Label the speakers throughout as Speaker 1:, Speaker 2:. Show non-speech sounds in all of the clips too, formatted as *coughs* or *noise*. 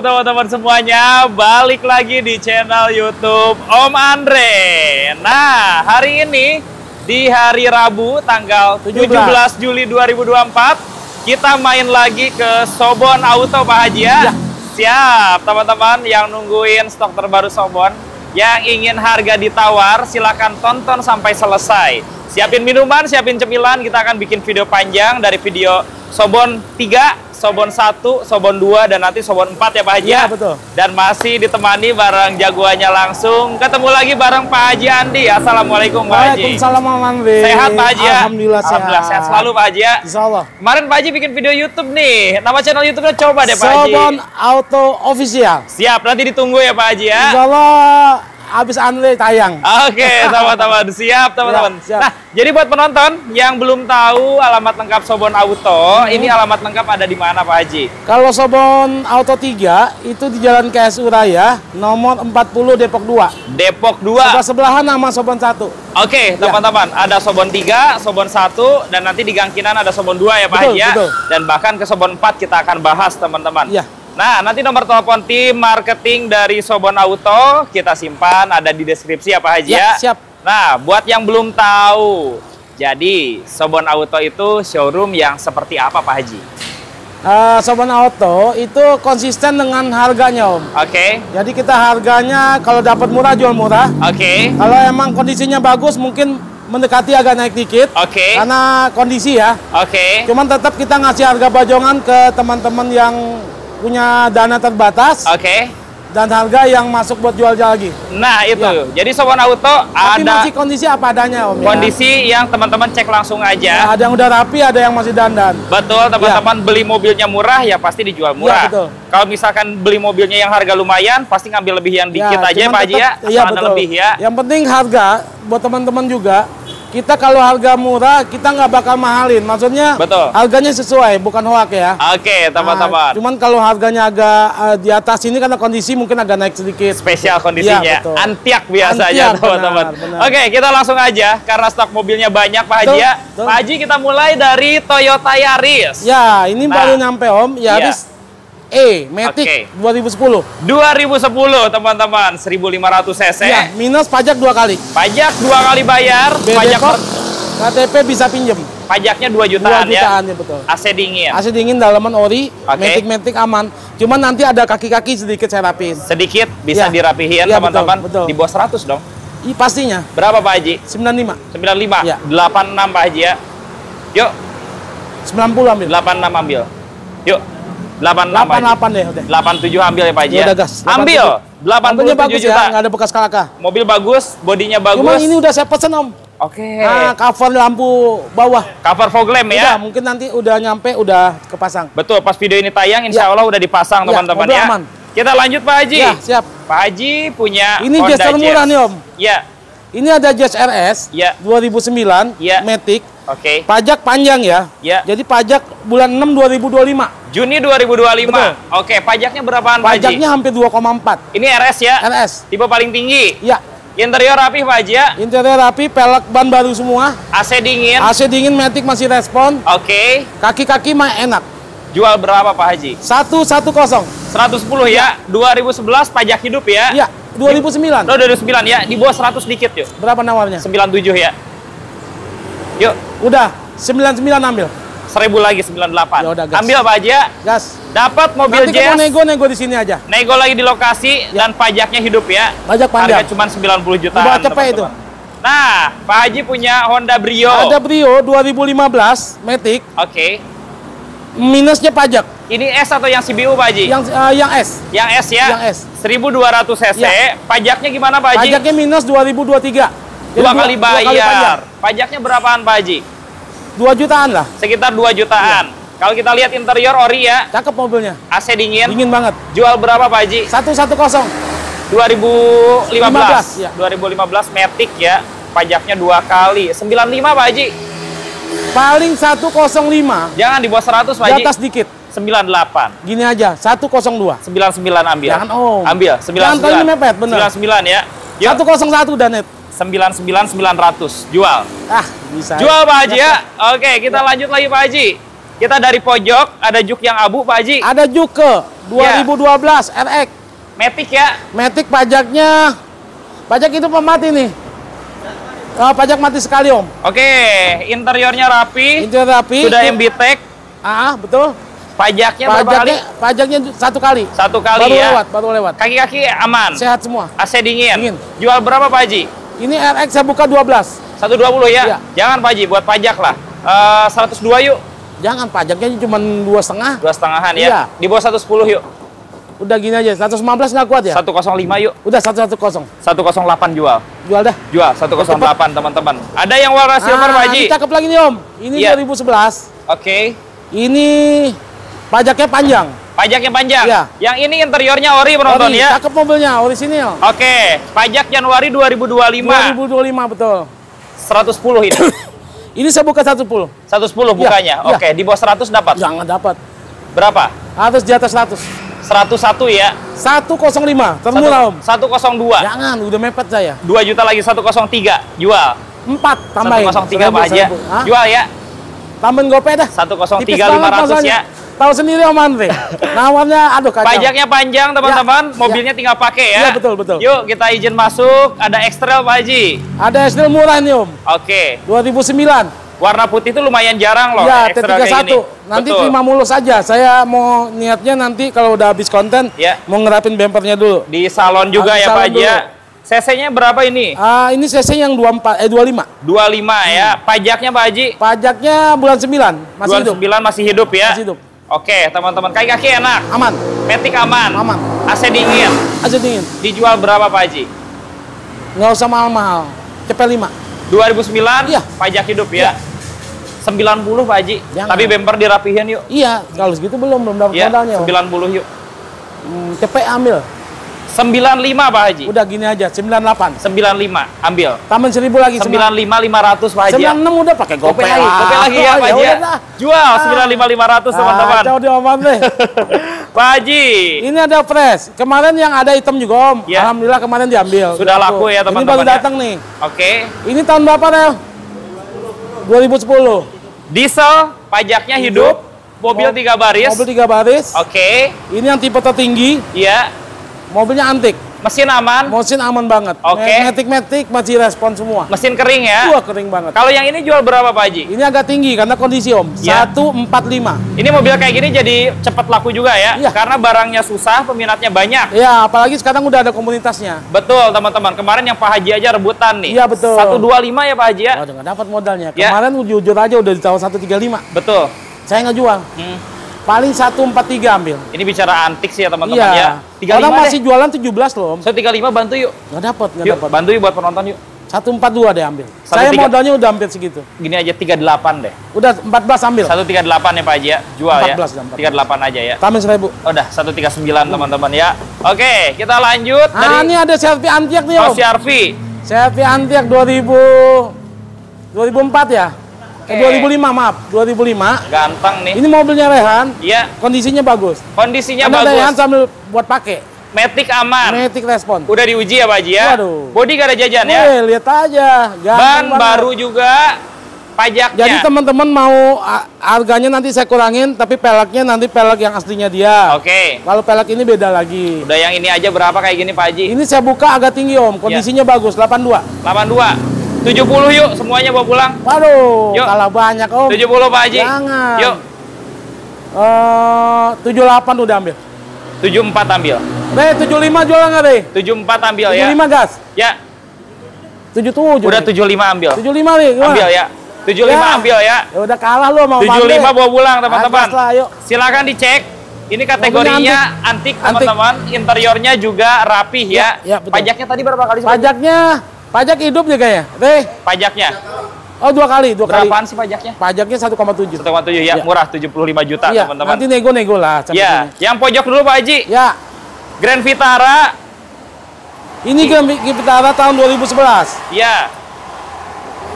Speaker 1: teman-teman semuanya, balik lagi di channel YouTube Om Andre. Nah, hari ini di hari Rabu tanggal 17, 17 Juli 2024, kita main lagi ke Sobon Auto Pak Haji ya. Iya. Siap, teman-teman yang nungguin stok terbaru Sobon, yang ingin harga ditawar, silakan tonton sampai selesai. Siapin minuman, siapin cemilan, kita akan bikin video panjang dari video Sobon 3 Sobon 1, Sobon 2, dan nanti Sobon 4 ya Pak Haji. Iya, ya? betul. Dan masih ditemani bareng jagoannya langsung. Ketemu lagi bareng Pak Haji Andi. Assalamualaikum Pak Haji. Waalaikumsalam Sehat Pak Haji ya? Alhamdulillah sehat. Alhamdulillah sehat selalu Pak Haji ya. Insya Allah. Kemarin Pak Haji bikin video Youtube nih. Nama channel Youtube-nya coba deh Pak Haji. Sobon Auto Official. Siap, nanti ditunggu ya Pak Haji ya. Insya Allah habis Unway tayang. Oke, okay, teman-teman Siap, teman-teman. Ya, Nah, jadi buat penonton yang belum tahu alamat lengkap Sobon Auto, hmm. ini alamat lengkap ada di mana Pak Haji? Kalau Sobon Auto 3 itu di Jalan KSU Raya, nomor 40 Depok 2. Depok 2. Sebelah sebelahan nama Sobon 1. Oke, okay, ya. teman-teman. Ya. Ada Sobon 3, Sobon 1 dan nanti di gang kanan ada Sobon 2 ya Pak betul, Haji ya. Betul. Dan bahkan ke Sobon 4 kita akan bahas, teman-teman. Iya. -teman. Nah, nanti nomor telepon tim marketing dari Sobon Auto kita simpan ada di deskripsi ya aja. Ya, ya. Siap. Nah, buat yang belum tahu, jadi Sobon Auto itu showroom yang seperti apa Pak Haji? Uh, Sobon Auto itu konsisten dengan harganya Om. Oke. Okay. Jadi kita harganya kalau dapat murah jual murah. Oke. Okay. Kalau emang kondisinya bagus mungkin mendekati agak naik dikit. Oke. Okay. Karena kondisi ya. Oke. Okay. Cuman tetap kita ngasih harga bajongan ke teman-teman yang punya dana terbatas. Oke. Okay. Dan harga yang masuk buat jual lagi. Nah itu. Ya. Jadi Sobat Auto Tapi masih kondisi apa adanya Om. Ya? Kondisi ya. yang teman-teman cek langsung aja. Nah, ada yang udah rapi, ada yang masih dandan. Betul teman-teman ya. beli mobilnya murah ya pasti dijual murah. Ya, Kalau misalkan beli mobilnya yang harga lumayan, pasti ngambil lebih yang ya, dikit ya, aja Pak Haji ya. Iya betul. Lebih, ya. Yang penting harga buat teman-teman juga kita kalau harga murah kita nggak bakal mahalin maksudnya betul harganya sesuai bukan hoak ya oke teman-teman nah, cuman kalau harganya agak uh, di atas ini karena kondisi mungkin agak naik sedikit spesial iya, kondisinya ya, antiak biasanya teman-teman oke kita langsung aja karena stok mobilnya banyak Pak Haji ya Pak Haji kita mulai dari Toyota Yaris ya ini nah. baru nyampe Om Yaris ya. E Matic okay. 2010. 2010 teman-teman 1500 cc. Ya, minus pajak dua kali. Pajak dua kali bayar, BD pajak Kok, KTP bisa pinjem. Pajaknya 2 jutaan, 2 ya. jutaan ya. ya betul. AC dingin. AC dingin dalaman ori, okay. Matic-Matic aman. Cuman nanti ada kaki-kaki sedikit saya rapiin. Sedikit bisa ya. dirapihin ya, teman-teman. Ya, Di bawah 100 dong. I, pastinya. Berapa Pak Haji? 95. 95. Ya. 86 Pak Haji ya. Yuk. 90 ambil. 86 ambil. Yuk delapan deh delapan tujuh ambil ya Pak Haji. Ya, udah gas. ambil Ambil. tujuh bagus ya, juta. Ya, nggak ada bekas kalaka. Mobil bagus, bodinya bagus. Cuma ini udah saya pesen Om. Oke. Okay. Nah, cover lampu bawah. Cover fog lamp ya. Udah, mungkin nanti udah nyampe udah kepasang. Betul, pas video ini tayang insya ya. Allah udah dipasang ya, teman-teman ya, ya. Kita lanjut Pak Haji. Ya, siap. Pak Haji punya Ini Honda murah nih Om. ya ini ada Jazz RS ya. 2009 ya. Matic. Oke. Okay. Pajak panjang ya. Ya. Jadi pajak bulan 6 2025. Juni 2025. Oke, Oke, pajaknya berapaan Pak Pajaknya Haji? hampir 2,4. Ini RS ya? RS. Tipe paling tinggi. Ya. Interior rapi Pak Haji ya? Interior rapi, pelek ban baru semua. AC dingin. AC dingin Matic masih respon. Oke. Okay. Kaki-kaki mah enak. Jual berapa Pak Haji? Satu satu 110 ya. ya. 2011 pajak hidup ya? Iya. 2009. Oh, 2009 ya, di bawah 100 dikit yuk. Berapa nawarnya? 97 ya. Yuk, udah 99 ambil. 1000 lagi 98. Yaudah, gas. Ambil apa aja? Gas. Dapat mobil Nanti Jazz. nego-nego di sini aja. Nego lagi di lokasi ya. dan pajaknya hidup ya. Pajak panjang. Harga cuma 90 jutaan. Udah cepet itu. Nah, Pak Haji punya Honda Brio. Honda Brio 2015 Matic. Oke. Okay minusnya pajak. Ini S atau yang CBU Pak Haji? Yang uh, yang S. Yang S ya? Yang S. 1200 cc. E. Ya. Pajaknya gimana Pak Haji? Pajaknya minus 2023. Jadi dua, dua kali bayar. Dua kali pajak. Pajaknya berapaan Pak Haji? Dua jutaan lah. Sekitar dua jutaan. Ya. Kalau kita lihat interior ori ya. Cakep mobilnya. AC dingin. Dingin banget. Jual berapa Pak Haji? 110. 2015. 15, ya. 2015 Matic ya. Pajaknya dua kali. 95 Pak Haji. Paling 105. Jangan di bawah 100, Pak Di atas dikit. 98. Gini aja, 102. 99 ambil. Jangan om. Oh. Ambil, 99. Jangan mepet, bener. 99 ya. Yuk. 101 Danet. 99 900 jual. Ah, bisa. Jual Pak Haji ya. Oke, kita ya. lanjut lagi Pak Haji. Kita dari pojok, ada juk yang abu Pak Haji. Ada juk ke 2012 ya. RX. Matic ya. Matic pajaknya Pajak itu pemati nih oh pajak mati sekali om. Oke, okay, interiornya rapi. Interior rapi. Sudah bitek. Ah, ah, betul. Pajaknya, pajaknya berapa kali? Pajaknya satu kali. Satu kali baru ya. lewat, baru lewat. Kaki-kaki aman. Sehat semua. AC dingin. Dingin. Jual berapa Pak Haji? Ini RX saya buka 12. 120 ya? Iya. Jangan Pak Haji, buat pajak lah. Uh, eh, 102 yuk. Jangan, pajaknya cuma dua setengah. Dua setengahan ya. Iya. Di bawah 110 yuk. Udah gini aja, 115 nggak kuat ya? 105 yuk. Udah 110. 108 jual. Jual dah. Jual 108 teman-teman. Ada yang warna ah, silver ah, Pak Cakep lagi nih Om. Ini yeah. Iya. 2011. Oke. Okay. Ini pajaknya panjang. Pajaknya panjang. Iya. Yang ini interiornya ori penonton ori, ya. Cakep mobilnya, ya. Oke, okay. pajak Januari 2025. 2025 betul. 110 ini. *coughs* ini saya buka 110. 110 iya, bukanya. Ya, Oke, okay. ya. di bawah 100 dapat. Jangan iya, dapat. Berapa? Harus di atas 100. 101 ya. 105, termurah Om. 102. Jangan, udah mepet saya. 2 juta lagi 103, jual. 4 tambahin. 103 Pak Haji. Jual ya. Tambahin gopay dah. 103 500 ya. Tahu sendiri Om Andre. *laughs* Nawarnya aduh kacau. Pajaknya panjang ya. teman-teman, ya, mobilnya ya. tinggal pakai ya. Iya betul betul. Yuk kita izin masuk, ada ekstrel Pak Haji. Ada ekstrel murah nih Om. Oke. Okay. 2009 warna putih itu lumayan jarang loh. Ya, T31. Nanti Betul. terima mulus aja. Saya mau niatnya nanti kalau udah habis konten, ya. mau ngerapin bempernya dulu. Di salon juga Habis ya Pak Haji CC-nya berapa ini? Uh, ini CC yang 24 eh 25. 25 hmm. ya. Pajaknya Pak Haji? Pajaknya bulan 9 masih bulan hidup. 9 masih hidup ya. Masih hidup. Oke, teman-teman. Kaki kaki enak. Aman. Metik aman. Aman. AC dingin. AC dingin. Dijual berapa Pak Haji? Nggak usah mahal-mahal. CP 5. 2009 iya. pajak hidup ya. Iya. 90 Pak Haji. Jangan. Tapi bemper dirapihin yuk. Iya, kalau segitu belum belum dapat ya, modalnya. 90 yuk. Hmm, cepet ambil. 95 Pak Haji. Udah gini aja, 98. 95 ambil. Taman 1000 lagi 95 500 Pak Haji. 96 udah pakai GoPay lagi. GoPay lagi ya Pak Haji. Ya. ya, ya. ya Jual 95 ah. 500 teman-teman. Ah, Jauh -teman. deh. Pak Haji. Ini ada fresh. Kemarin yang ada hitam juga Om. Ya. Alhamdulillah kemarin diambil. Sudah laku laku ya teman-teman. Ini baru datang ya. nih. Oke. Okay. Ini tahun berapa Nel? 2010. Diesel, pajaknya hidup, hidup. mobil tiga baris. Mobil tiga baris. Oke. Okay. Ini yang tipe tertinggi. Iya. Mobilnya antik. Mesin aman? Mesin aman banget. Oke. Okay. Metik-metik masih respon semua. Mesin kering ya? Wah, kering banget. Kalau yang ini jual berapa Pak Haji? Ini agak tinggi karena kondisi Om. Ya. 145. Ini mobil kayak gini jadi cepat laku juga ya? Iya. Karena barangnya susah, peminatnya banyak. Iya, apalagi sekarang udah ada komunitasnya. Betul, teman-teman. Kemarin yang Pak Haji aja rebutan nih. Iya, betul. 125 ya Pak Haji ya? Waduh, oh, dapat modalnya. Iya. Kemarin ya. jujur aja udah di tahun 135. Betul. Saya nggak jual. Hmm Paling 143 ambil. Ini bicara antik sih ya teman-teman iya. ya. 35 Orang masih deh. jualan 17 loh Saya 35 bantu yuk. Gak dapat, gak dapat. Bantu yuk buat penonton yuk. 142 deh ambil. 13... Saya modalnya udah hampir segitu. Gini aja 38 deh. Udah 14 ambil. 138 ya Pak Haji ya. Jual 14, ya. 14. 38 aja ya. Tambah 1000. Udah 139 teman teman-teman ya. Oke, kita lanjut nah, dari ini ada Selfie Antiak nih, Oh, Selfie. Selfie Antiak 2000 2004 ya? Okay. Eh, 2005 maaf, 2005. Gampang nih. Ini mobilnya Rehan. Iya. Kondisinya bagus. Kondisinya Anda bagus. Rehan sambil buat pakai. Metik aman. Metik respon. Udah diuji ya, Pak Haji ya? Waduh. Bodi gak ada jajan ya? lihat aja. Ban banget. baru juga pajaknya. Jadi teman-teman mau harganya nanti saya kurangin, tapi peleknya nanti pelek yang aslinya dia. Oke. Okay. Kalau pelek ini beda lagi. Udah yang ini aja berapa kayak gini Pak Haji? Ini saya buka agak tinggi Om, kondisinya ya. bagus, 82. 82. 70 yuk semuanya bawa pulang. Waduh, yuk. kalah banyak om. 70 Pak Haji. Jangan. Yuk. Uh, 78 udah ambil. 74 ambil. Be, 75 jual nggak Be? 74 ambil 75 ya. 75 gas? Ya. 77. Udah 75 ambil. 75 nih. Gimana? Ambil ya. 75 ya. ambil ya. ya. udah kalah lu sama 75 bawa pulang teman-teman. Silakan dicek. Ini kategorinya antik, teman-teman. Interiornya juga rapih ya. ya, ya betul. Pajaknya tadi berapa kali? Pajaknya Pajak hidup juga ya? Teh. Pajaknya. Oh dua kali, dua Berapaan kali. sih pajaknya? Pajaknya 1,7. 1,7 ya, ya, murah 75 juta ya. teman-teman. Nanti nego-nego lah. Ya, yang pojok dulu Pak Haji. Ya. Grand Vitara. Ini Grand Vitara tahun 2011. Iya.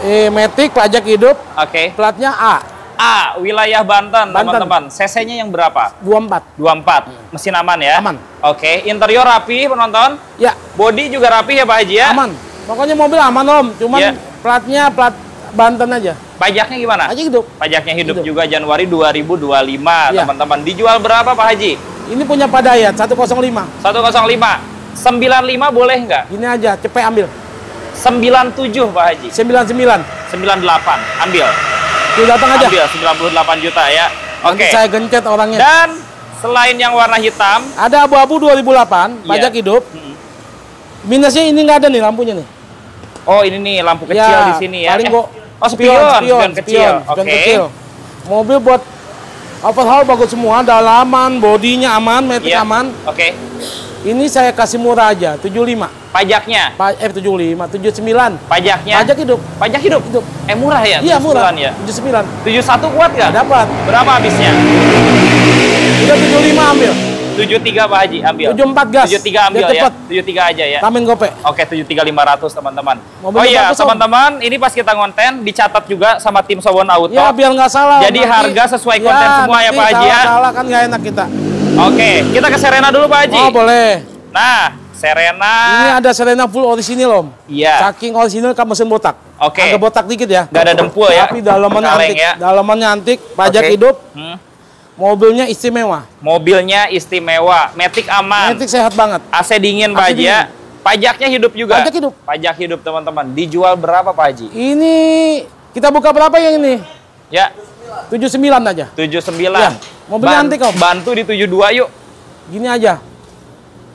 Speaker 1: Eh, metik, pajak hidup. Oke. Okay. Platnya A. A, wilayah Banten, teman-teman. CC-nya yang berapa? 24. 24. Hmm. Mesin aman ya? Aman. Oke, okay. interior rapi penonton? Ya. Body juga rapi ya Pak Haji ya? Aman Pokoknya mobil aman om, cuman yeah. platnya plat Banten aja. Pajaknya gimana? Aja hidup. Pajaknya hidup, hidup. juga Januari 2025, teman iya. teman-teman. Dijual berapa Pak Haji? Ini punya Pak Dayat, 105. 105. 95 boleh nggak? Ini aja, cepet ambil. 97 Pak Haji. 99. 98, ambil. Tuh datang aja. Ambil 98 juta ya. Oke. Okay. saya gencet orangnya. Dan selain yang warna hitam, ada abu-abu 2008, yeah. hidup. Hmm. Minusnya ini nggak ada nih lampunya nih. Oh ini nih lampu kecil ya, di sini ya. Paling eh, gua, eh, oh spion, spion, spion, spion kecil, spion, okay. kecil. Mobil buat overhaul bagus semua, dalaman, bodinya aman, metik yeah. aman. Oke. Okay. Ini saya kasih murah aja, 75. Pajaknya? Pa eh 75, 79. Pajaknya? Pajak hidup. Pajak hidup? Hidup. Eh murah ya? Iya murah. Ya? 79. 71 kuat nggak? Dapat. Berapa habisnya? Udah 75 ambil. Tujuh tiga Pak Haji, ambil. tujuh empat gas. tujuh tiga ambil ya. tujuh tiga aja ya. tamin gope. Oke, tujuh tiga lima ratus teman-teman. Oh iya, teman-teman, ini pas kita ngonten dicatat juga sama tim Sobon Auto. Ya, biar nggak salah. Jadi nanti, harga sesuai ya, konten ya, semua ya Pak Haji ya ya. Salah kan nggak enak kita. Oke, kita ke Serena dulu Pak Haji. Oh, boleh. Nah, Serena. Ini ada Serena full orisinil om. Iya. Saking orisinil kan mesin botak. Oke. Okay. Agak botak dikit ya. nggak ada dempul ya. Tapi dalamannya antik. Ya. Dalamannya antik. Pajak okay. hidup. Hmm. Mobilnya istimewa. Mobilnya istimewa. Metik aman. Metik sehat banget. AC dingin, AC Pak Haji ya. Pajaknya hidup juga. Pajak hidup. Pajak hidup, teman-teman. Dijual berapa, Pak Haji? Ini kita buka berapa yang ini? Ya. 79 aja. 79. Ya. Mobilnya Ban antik kok. Bantu di 72 yuk. Gini aja.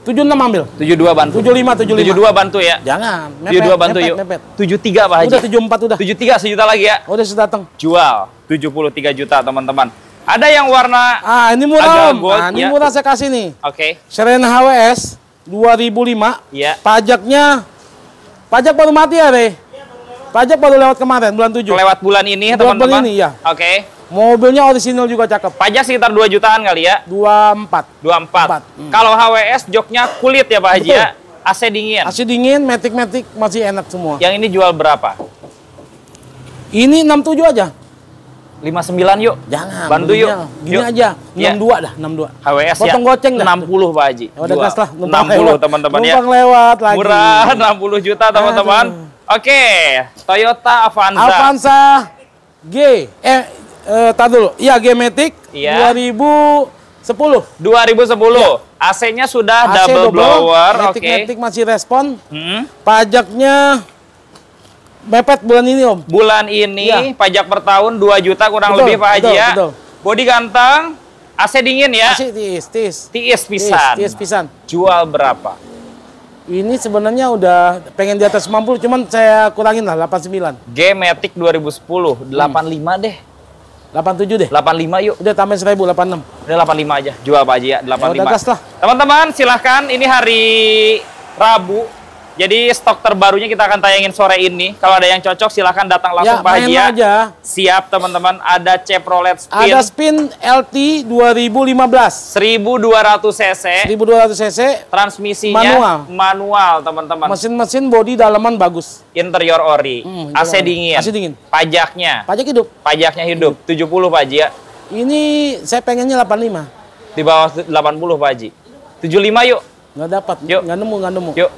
Speaker 1: 76 ambil. 72 bantu. 75 75. 72 bantu ya. Jangan. Mepet, 72 bantu mepet, yuk. Mepet. 73 Pak Haji. Udah 74 udah. 73 sejuta lagi ya. Udah sudah datang. Jual 73 juta teman-teman. Ada yang warna Ah, ini murah. Agak ah, ini ya. murah saya kasih nih. Oke. Okay. Serena HWS 2005. Iya. Pajaknya Pajak baru mati ya, Re? Pajak baru lewat kemarin bulan 7. Lewat bulan ini, teman-teman. Bulan ini ya. Oke. Okay. Mobilnya original juga cakep. Pajak sekitar 2 jutaan kali ya? 24. 24. 24. Hmm. Kalau HWS joknya kulit ya, Pak Haji ya. AC dingin. AC dingin, metik-metik masih enak semua. Yang ini jual berapa? Ini 67 aja. 59 yuk. Jangan. Bantu yuk. Gini yuk. aja, 62 iya. yeah. dah, 62.
Speaker 2: HWS ya. Potong ya.
Speaker 1: goceng dah. 60 Pak Haji. Ya, udah gas lah, 60 teman-teman ya. Numpang lewat lagi. Murah, 60 *laughs* juta teman-teman. Oke, okay. Toyota Avanza. Avanza G. Eh, eh tar dulu. Iya, G-Matic yeah. 2000 10. 2010. Ya. AC-nya sudah AC double, double blower, oke. Okay. Matic masih respon. Hmm. Pajaknya mepet bulan ini om. Bulan ini ya. pajak per tahun 2 juta kurang betul, lebih Pak Haji ya. Bodi ganteng, AC dingin ya. AC tiis, tiis. Tiis pisan. Tiis, tiis pisan. Jual berapa? Ini sebenarnya udah pengen di atas 50 cuman saya kurangin lah 89. G Matic 2010, 85 hmm. deh. 87 deh. 85 yuk. Udah tambahin 1000, 86. Udah 85 aja. Jual Pak Haji ya, 85. Ya, udah gas lah. Teman-teman silahkan, ini hari Rabu jadi stok terbarunya kita akan tayangin sore ini. Kalau ada yang cocok silahkan datang langsung ya, Pak Haji aja. Siap teman-teman, ada Chevrolet Spin. Ada Spin LT 2015. 1200 cc. 1200 cc. Transmisinya manual. Manual, teman-teman. Mesin-mesin body dalaman bagus. Interior ori. Hmm, AC dingin. AC dingin. Pajaknya. Pajak hidup. Pajaknya hidup. hidup. 70 Pak Haji ya. Ini saya pengennya 85. Di bawah 80 Pak Haji. 75 yuk. Nggak dapat, yuk. nggak nemu, nggak nemu. Yuk.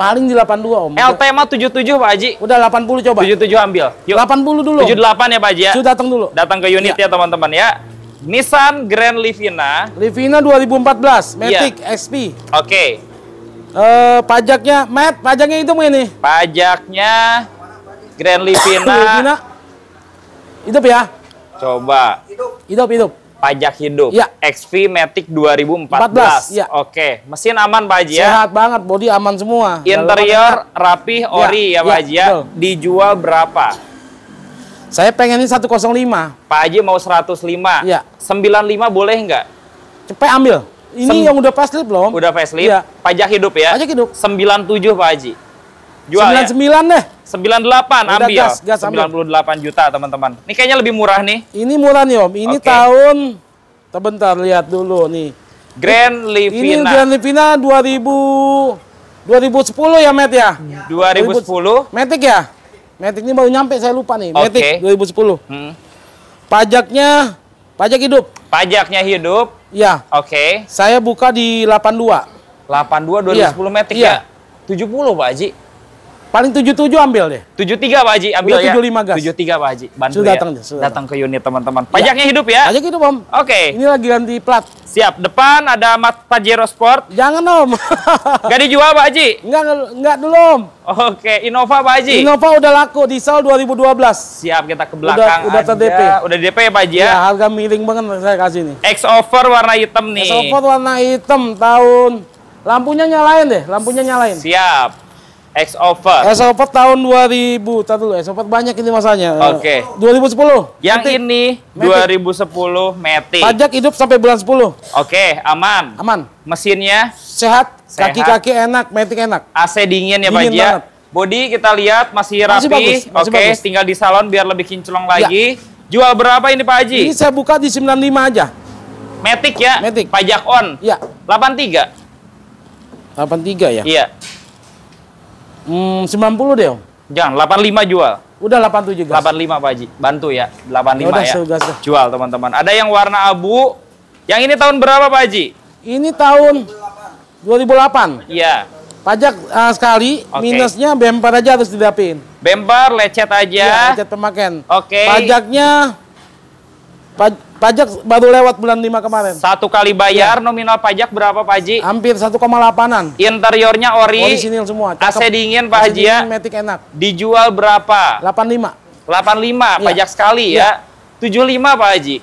Speaker 1: Paling di 82 om. LT mah 77 Pak Haji. Udah 80 coba. 77 ambil. Yuk. 80 dulu. 78 ya Pak Haji ya. Sudah datang dulu. Datang ke unit iya. ya teman-teman ya. ya. Nissan Grand Livina. Livina 2014, Matic ya. XP. Oke. Okay. Uh, eh, pajaknya, Matt, pajaknya itu ini. Pajaknya Grand Livina. Livina. Hidup ya? Coba. Hidup. Hidup, hidup pajak hidup. Ya. XV Matic 2014. 14, ya. Oke, mesin aman Pak Haji ya. Sehat banget, bodi aman semua. Interior rapi, ya, ori ya, ya Pak Haji ya. Dijual berapa? Saya pengennya 105. Pak Haji mau 105. Ya. 95 boleh nggak? Cepet ambil. Ini Sem yang udah facelift belum? Udah facelift. Ya. Pajak hidup ya. Pajak hidup. 97 Pak Haji.
Speaker 2: Jual 99 ya?
Speaker 1: deh. 98 Udah ambil. Gas, gas, 98 ambil. juta teman-teman. Ini kayaknya lebih murah nih. Ini murah nih Om. Ini okay. tahun Sebentar, lihat dulu nih. Grand Livina. Ini Grand Livina 2000 2010 ya Matt ya? ya. 2010. 2010. Matic ya? Matic ini baru nyampe saya lupa nih. Okay. Matic 2010. Hmm. Pajaknya pajak hidup. Pajaknya hidup. Iya. Oke. Okay. Saya buka di 82. 82 2010 ya. Matic ya. ya? 70 Pak Haji. Paling tujuh tujuh ambil deh. tujuh tiga Pak Haji ambil Udah iya, 75 ya. gas. tiga Pak Haji bantu sudah ya. datang, Sudah datang ke unit teman-teman. Pajaknya ya. hidup ya? Pajak hidup Om. Oke. Okay. Ini lagi ganti plat. Siap. Depan ada mat Pajero Sport. Jangan Om. *laughs* Gak dijual Pak Haji? Enggak enggak dulu Om. Oke, okay. Innova Pak Haji. Innova udah laku di sel 2012. Siap, kita ke belakang. Udah, ya? udah DP. Udah DP ya Pak Haji ya? ya harga miring banget saya kasih nih. X over warna hitam nih. X over warna hitam tahun Lampunya nyalain deh, lampunya nyalain. Siap. X over. X over tahun 2000. Tahu dulu X over banyak ini masanya. Eh, Oke. Okay. 2010. Yang Matic. ini 2010 Matic. Pajak hidup sampai bulan 10. Oke, okay, aman. Aman. Mesinnya sehat, kaki-kaki enak, Matic enak. AC dingin ya, Pak ya. Body kita lihat masih rapi. Oke, okay, tinggal di salon biar lebih kinclong ya. lagi. Ya. Jual berapa ini Pak Haji? Ini saya buka di 95 aja. Matic ya? Matic. Pajak on. Iya. 83. 83 ya? Iya. Hmm, 90 deh, Om. Jangan, 85 jual. Udah 87 gas. 85 Pak Haji. Bantu ya, 85 ya Udah, ya. Gas Jual teman-teman. Ada yang warna abu. Yang ini tahun berapa Pak Haji? Ini tahun 2008. Iya. Pajak uh, sekali, okay. minusnya bemper aja harus didapin. Bemper lecet aja. Iya, lecet pemakaian. Oke. Okay. Pajaknya Pajak baru lewat bulan 5 kemarin. Satu kali bayar ya. nominal pajak berapa Pak Haji? Hampir 1,8an. Interiornya ori. Orisinil semua. Cakep. AC dingin Pak AC Haji ya. Matic enak. Dijual berapa? 85. 85 ya. pajak sekali iya. ya. ya. 75 Pak Haji.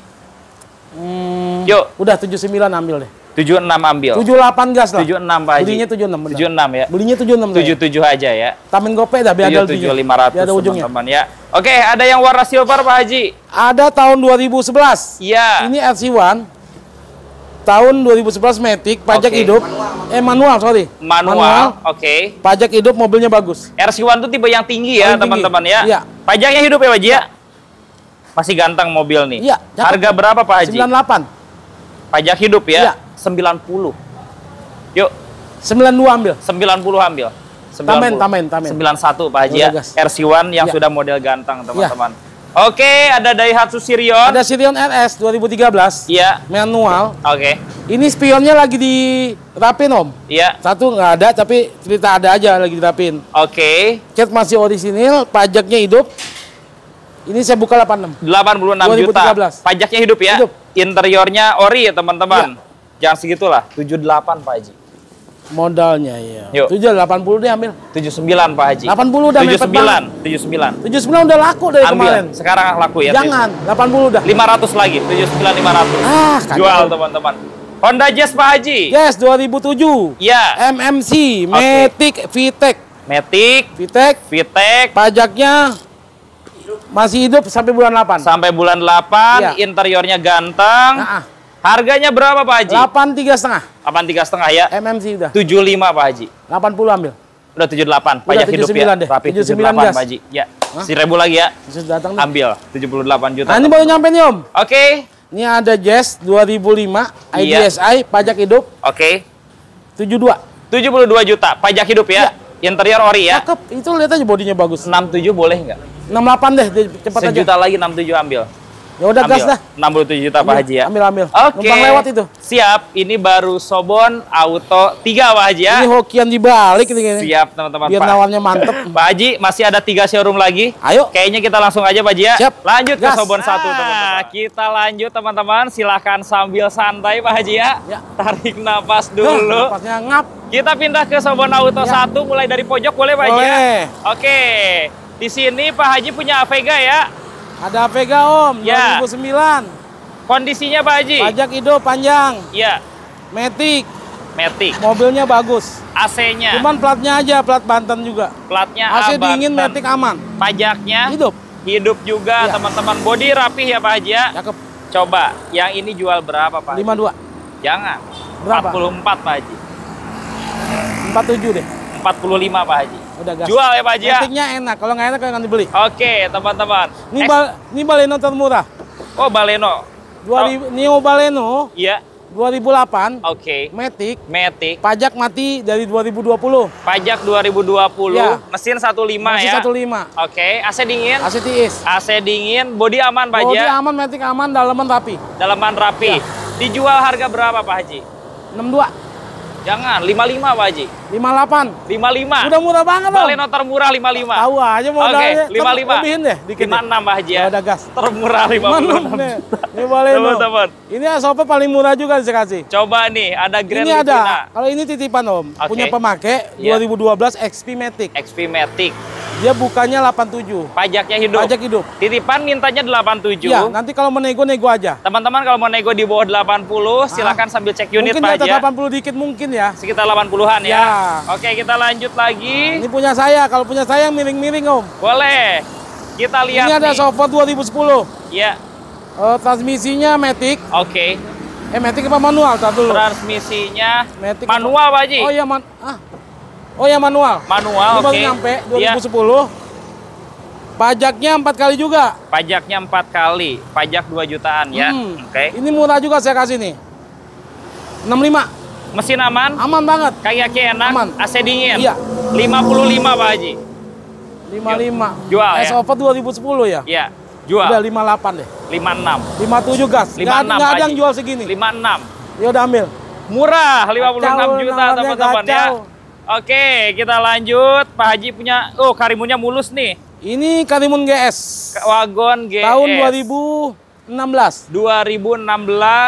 Speaker 1: Hmm, Yuk. Udah 79 ambil deh tujuh enam ambil. tujuh delapan gas lah. 76 Pak Haji. Belinya 76. tujuh 76 ya. Belinya tujuh enam tujuh tujuh aja ya. Tamin GoPay dah biar ada lima 7500 biar ada ujungnya. Teman, teman ya. Oke, ada yang warna silver Pak Haji. Ada tahun dua ribu sebelas Iya. Ini rc one tahun dua ribu sebelas Matic, pajak okay. hidup. Manual. Eh manual, sorry. Manual. manual. Oke. Okay. Pajak hidup, mobilnya bagus. rc one tuh tipe yang tinggi ya, teman-teman ya. Iya. Pajaknya hidup ya, Pak Haji ya. Masih ganteng mobil nih. Iya. Harga berapa Pak Haji? delapan Pajak hidup ya. Iya. 90. Yuk. 90 ambil. 90 ambil. 90. Tamen, tamen, tamen. 91 Pak Haji ya. RC1 yang ya. sudah model ganteng ya. teman-teman. Ya. Oke, ada Daihatsu Sirion. Ada Sirion RS 2013. Iya. Manual. Oke. Okay. Ini spionnya lagi dirapin om. Iya. Satu nggak ada, tapi cerita ada aja lagi dirapin. Oke. Okay. Cat masih orisinil, pajaknya hidup. Ini saya buka 86. 86 2013. juta. Pajaknya hidup ya. Hidup. Interiornya ori ya teman-teman. Ya. Jangan segitulah, 78 Pak Haji. Modalnya ya. Yuk. 780 deh ambil. 79 Pak Haji. 80 udah 79, 79. 79 udah laku dari ambil. kemarin. Sekarang ah, laku ya. Jangan, 80 udah. 500 lagi, 79 500. Ah, Jual teman-teman. Honda Jazz Pak Haji. Jazz 2007. Iya. MMC, okay. Matic, VTEC. Matic, VTEC, VTEC. Pajaknya masih hidup sampai bulan 8. Sampai bulan 8, ya. interiornya ganteng. Nah, Harganya berapa Pak Haji? 83 setengah. 83 setengah ya. MMC udah. 75 Pak Haji. 80 ambil. Udah 78, pajak hidup ya. Deh. Rapi 78 Pak Haji. Ya. Hah? ribu lagi ya. Sudah Datang nih. Ambil 78 juta. Nah, ini baru nyampe nih Om. Oke. Okay. Ini ada Jazz 2005 IDSI iya. pajak hidup. Oke. Okay. 72. 72 juta pajak hidup ya. Iya. Interior ori ya. Cakep. Itu lihat aja bodinya bagus. 67 boleh nggak? 68 deh cepat aja. Sejuta lagi 67 ambil. Ya udah gas dah. 67 juta Pak Haji ya. Ambil ambil. Oke. Okay. lewat itu. Siap. Ini baru Sobon Auto 3 Pak Haji ya. Ini hokian dibalik ini. Siap teman-teman Biar Pak. nawarnya mantep. *laughs* Pak Haji masih ada 3 showroom lagi. Ayo. Kayaknya kita langsung aja Pak Haji ya. Siap. Lanjut gas. ke Sobon 1 nah. teman-teman. Nah, kita lanjut teman-teman. Silahkan sambil santai Pak Haji ya. ya. Tarik nafas ya, dulu. Huh, napasnya ngap. Kita pindah ke Sobon Auto ya. 1 mulai dari pojok boleh Pak Haji ya. Oke. Di sini Pak Haji punya Avega ya. Ada Vega Om, ya. 2009. Kondisinya Pak Haji? Pajak hidup panjang. Iya. Matic. Matic. Mobilnya bagus. AC-nya. Cuman platnya aja, plat Banten juga. Platnya AC dingin, Matic aman. Pajaknya? Hidup. Hidup juga, iya. teman-teman. Ya. Bodi rapih ya Pak Haji ya? Cakep. Coba, yang ini jual berapa Pak? Lima 52. Jangan. Berapa? 44 Pak Haji. 47 deh. 45 Pak Haji pedagang. Jual ya Pak Haji ya? enak, kalau nggak enak nggak dibeli. Oke teman-teman. Ini, eh. ba ini Baleno termurah. Oh Baleno. 2000, oh. Neo Baleno. Iya. 2008. Oke. Okay. Matic. Matic. Pajak mati dari 2020. Pajak 2020. Ya. Mesin 15 Mesin ya. Mesin 15. Oke, okay. AC dingin. AC tiis. AC dingin, Body aman Pak Haji. Bodi ya? aman, Matic aman, dalaman rapi. Dalaman rapi. Ya. Dijual harga berapa Pak Haji? 62. Jangan, 55 Pak Haji. 58. 55. Sudah murah banget loh. Balik notar murah 55. Tahu aja modalnya. Oke, okay, 55. Kan lebihin deh dikit. 56 Pak Haji ya. Ada gas. Termurah 56. Ini boleh Teman-teman. Ini asopnya paling murah juga sih kasih. Coba nih, ada Grand Ini Livina. ada. Kalau ini titipan Om. Okay. Punya pemakai iya. yeah. 2012 XP Matic. XP Matic. Dia bukannya 87. Pajaknya hidup. Pajak hidup. Titipan mintanya 87. Iya, nanti kalau mau nego nego aja. Teman-teman kalau mau nego di bawah 80 ah. sambil cek unit Pak Haji. Mungkin ya. 80 dikit mungkin ya ya. Sekitar 80-an ya. ya. Oke, kita lanjut lagi. Ini punya saya. Kalau punya saya miring-miring, Om. Boleh. Kita lihat Ini ada Sofa 2010. Iya. Uh, transmisinya Matic. Oke. Okay. Eh, Matic apa manual? Tadi Transmisinya Matic manual, Pak Ji. Oh iya, man ah. Oh ya manual. Manual, oke. Okay. baru nyampe 2010. Ya. Pajaknya empat kali juga. Pajaknya empat kali, pajak 2 jutaan ya. Hmm. Oke. Okay. Ini murah juga saya kasih nih. 65. Mesin aman? Aman banget. Kayaknya enak. Aman. AC dingin. Iya. 55 Pak Haji. 55. Jual ya. SOP 2010 ya? Iya. Jual. Udah 58 deh. 56. 57 gas. 56. Enggak ada yang jual segini. 56. Ya udah ambil. Murah, 56 kacau, juta teman-teman ya. Oke, kita lanjut. Pak Haji punya oh karimunnya mulus nih. Ini karimun GS. Wagon GS. Tahun 2000 2016. 2016. Transmisinya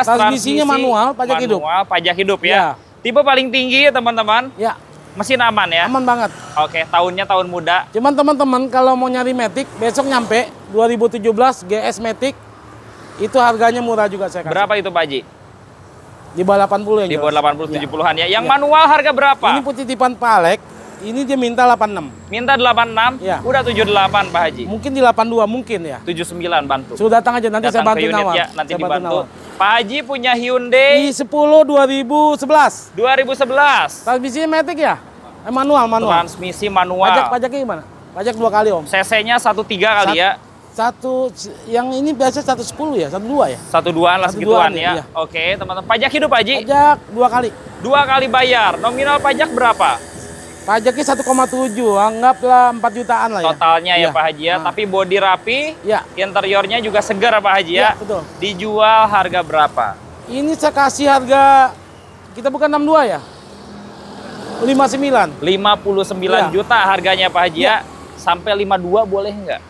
Speaker 1: transmisi manual, pajak manual, hidup. Manual, pajak hidup ya. ya. Tipe paling tinggi ya teman-teman. Ya. Mesin aman ya? Aman banget. Oke, tahunnya tahun muda. Cuman teman-teman kalau mau nyari Matic, besok nyampe 2017 GS Matic. Itu harganya murah juga saya kasih. Berapa itu Pak Haji? Di bawah 80 yang Di bawah 80 70-an ya. ya. Yang ya. manual harga berapa? Ini putih tipan Pak Alek. Ini dia minta 86. Minta 86? Ya. Udah 78 Pak Haji. Mungkin di 82 mungkin ya. 79 bantu. Sudah datang aja nanti datang saya bantu nawar. Ya, nanti saya dibantu. Pak Haji punya Hyundai i10 2011. 2011. Transmisi matic ya? Eh, manual, manual. Transmisi manual. Pajak pajaknya gimana? Pajak dua kali, Om. CC-nya 13 kali Sat ya. Satu yang ini biasa 110 ya, 12 ya? 12 lah segituan ya, ya. Iya. Oke, teman-teman. Pajak hidup, Pak Haji? Pajak dua kali. Dua kali bayar. Nominal pajak berapa? Pajaknya 1,7, anggaplah empat jutaan lah ya. Totalnya ya, ya Pak Haji ya, nah. tapi body rapi, ya. interiornya juga segar Pak Haji ya. ya. betul. Dijual harga berapa? Ini saya kasih harga, kita bukan enam dua ya? Lima puluh sembilan iya. juta harganya Pak Haji ya. ya. Sampai dua boleh nggak?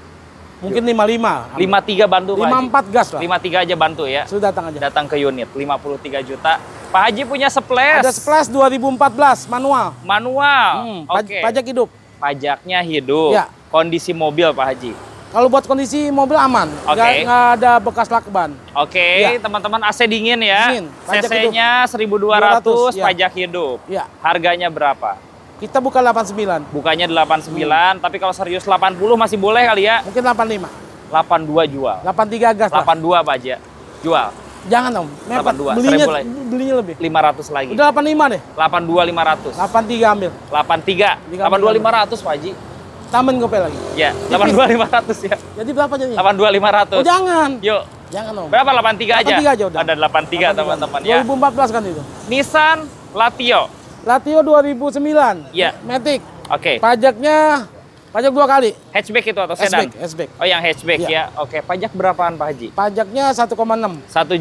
Speaker 1: Mungkin 55. 53 bantu Pak 54 Haji. gas lah. 53 aja bantu ya. Sudah datang aja. Datang ke unit 53 juta. Pak Haji punya seples. Ada seples 2014 manual. Manual. Hmm, Oke. Okay. Pajak hidup. Pajaknya hidup. Ya. Kondisi mobil Pak Haji. Kalau buat kondisi mobil aman, okay. nggak ada bekas lakban. Oke, okay, ya. teman-teman AC dingin ya. Dingin. CC-nya 1200, 200, ya. pajak hidup. Ya. Harganya berapa? Kita buka 89. Bukanya 89, hmm. tapi kalau serius 80 masih boleh kali ya? Mungkin 85. 82 jual. 83 gas 82 lah. Aja. Jual. Jangan om, mepet. 82. Belinya, belinya lebih. 500 lagi. Udah 85 deh. 82 500. 83 ambil. 83. 82 500 Pak Haji. Taman gue lagi. Ya, 82 500 ya. Jadi berapa jadinya? 82 500. Oh, jangan. Yuk. Jangan om. Berapa 83 aja? 83 aja udah. Ada 83 teman-teman ya. 2014 kan itu. Nissan Latio. Latio 2009. Iya. Matic. Oke. Okay. Pajaknya pajak dua kali. Hatchback itu atau sedan? Hatchback, hatchback. Oh, yang hatchback ya. ya. Oke, okay. pajak berapaan Pak Haji? Pajaknya 1,6. 1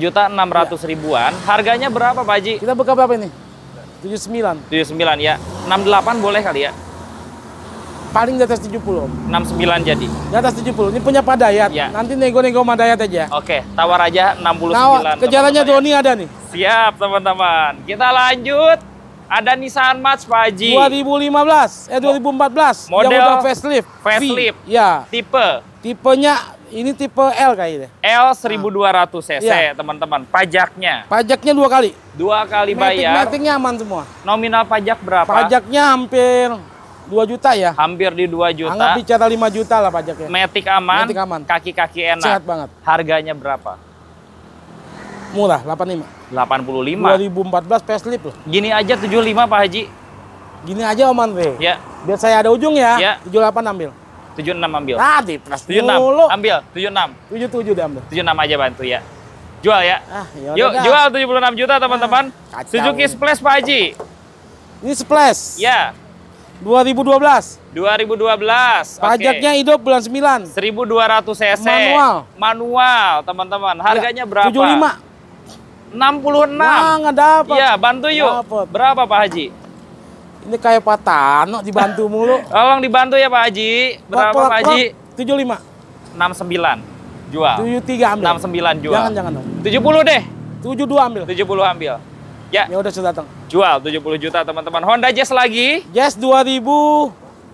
Speaker 1: juta 600 ya. ribuan. Iya. Harganya berapa Pak Haji? Kita buka berapa ini? 79. 79 ya. 68 boleh kali ya? Paling di atas 70 69 jadi? Di atas 70. Ini punya Pak Dayat. Ya. Nanti nego-nego sama Dayat aja. Oke, tawar aja 69. Nah, kejarannya Doni ada nih. Siap teman-teman. Kita lanjut ada Nissan March Pak Haji. 2015, eh 2014. Model yang udah facelift. Facelift. Ya. Tipe. Tipenya ini tipe L kayaknya. L 1200 cc ya. teman-teman. Pajaknya. Pajaknya dua kali. Dua kali Matic, bayar. Matiknya aman semua. Nominal pajak berapa? Pajaknya hampir 2 juta ya? Hampir di 2 juta. Anggap bicara 5 juta lah pajaknya. Matic aman. Matic aman. Kaki-kaki enak. Sehat banget. Harganya berapa? Murah, 85. 85. 2014 facelift loh. Gini aja 75 Pak Haji. Gini aja Om Andre. Ya. Biar saya ada ujung ya. ya. 78 ambil. 76 ambil. Ah, di plus 76. Mulu. Ambil 76. 77 deh ambil. 76 aja bantu ya. Jual ya. Ah, ya Yuk, dah. jual 76 juta ah, teman-teman. Ah, kacau. Suzuki Splash Pak Haji. Ini Splash. Ya. 2012. 2012. Pajaknya okay. hidup bulan 9. 1200 cc. Manual. Manual, teman-teman. Harganya berapa? 75. 66. Wah, enggak dapat. Iya, bantu yuk. Dapet. Berapa Pak Haji? Ini kayak Pak Tano dibantu *laughs* mulu. Tolong dibantu ya Pak Haji. Berapa Pak, Pak Haji? 75. 69. Jual. 73 ambil. 69 jual. Jangan jangan dong. 70 deh. 72 ambil. 70 ambil. Ya. Ya udah sudah datang. Jual 70 juta teman-teman. Honda Jazz lagi. Jazz 2000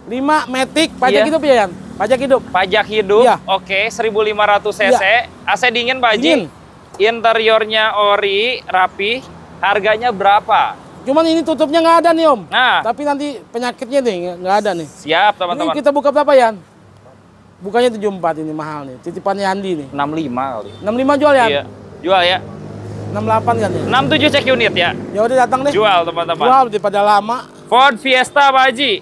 Speaker 1: 5 metik pajak iya. hidup ya Yan? Pajak hidup. Pajak hidup. Iya. Oke, okay, 1500 cc. Iya. AC dingin Pak Haji? Dingin interiornya ori, rapi, harganya berapa? Cuman ini tutupnya nggak ada nih om. Nah. Tapi nanti penyakitnya nih nggak ada nih. Siap teman-teman. Ini kita buka berapa ya? Bukannya 74 ini mahal nih. Titipannya Andi nih. 65 kali. 65 jual ya? Iya. Jual ya. 68 kan ya? 67 cek unit ya. Ya udah datang deh. Jual teman-teman. Jual daripada lama. Ford Fiesta Pak Haji.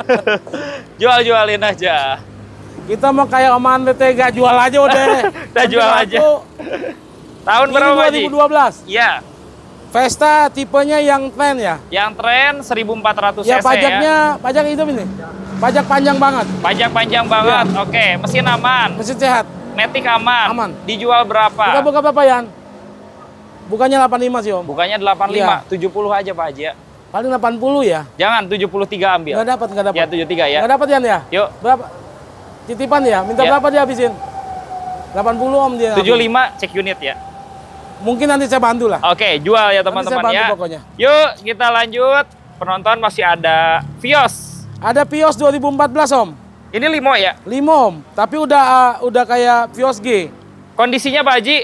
Speaker 1: *laughs* Jual-jualin aja. Kita mau kayak Om Andre tega jual aja udah. *laughs* Kita jual aja. Tahun berapa Pak 2012. Iya. Vesta tipenya yang tren ya? Yang tren 1400 ya, CC ya, pajaknya, ya. pajak itu ini. Pajak panjang banget. Pajak panjang banget. Ya. Oke, mesin aman. Mesin sehat. Metik aman. Aman. Dijual berapa? Buka buka apa, Yan? Bukannya 85 sih, Om. Bukannya 85, ya. 70 aja Pak Haji ya. Paling 80 ya. Jangan 73 ambil. Gak dapat, gak dapat. Ya 73 ya. Gak dapat Yan ya? Yuk. Berapa? Titipan ya, minta ya. berapa dia habisin? 80 Om dia. 75 ambil. cek unit ya. Mungkin nanti saya bantu lah. Oke, jual ya teman-teman ya. pokoknya. Yuk, kita lanjut. Penonton masih ada Vios. Ada Vios 2014, Om. Ini limo ya? Limo, Om. Tapi udah uh, udah kayak Vios G. Kondisinya Pak Haji?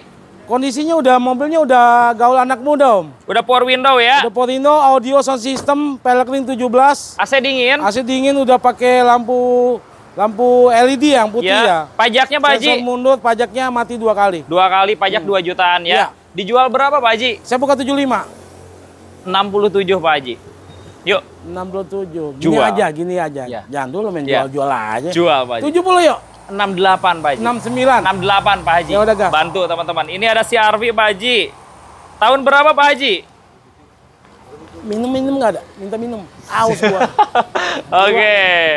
Speaker 1: Kondisinya udah mobilnya udah gaul anak muda, Om. Udah power window ya? Udah power window, audio sound system, pelek ring 17. AC dingin? AC dingin udah pakai lampu lampu LED yang putih ya. ya. Pajaknya Pak Haji? mundur, pajaknya mati dua kali. Dua kali pajak hmm. 2 jutaan ya. ya. Dijual berapa Pak Haji? Saya buka 75. 67 Pak Haji. Yuk. 67. Gini jual. aja, gini aja. Ya. Jangan dulu main ya. jual-jual ya. aja. Jual Pak Haji. 70 yuk. 68 Pak Haji. 69. 68 Pak Haji. Ya udah, Gak. Bantu teman-teman. Ini ada si Arvi Pak Haji. Tahun berapa Pak Haji? Minum-minum nggak ada? Minta minum. Aus gua. *laughs* Oke. Okay.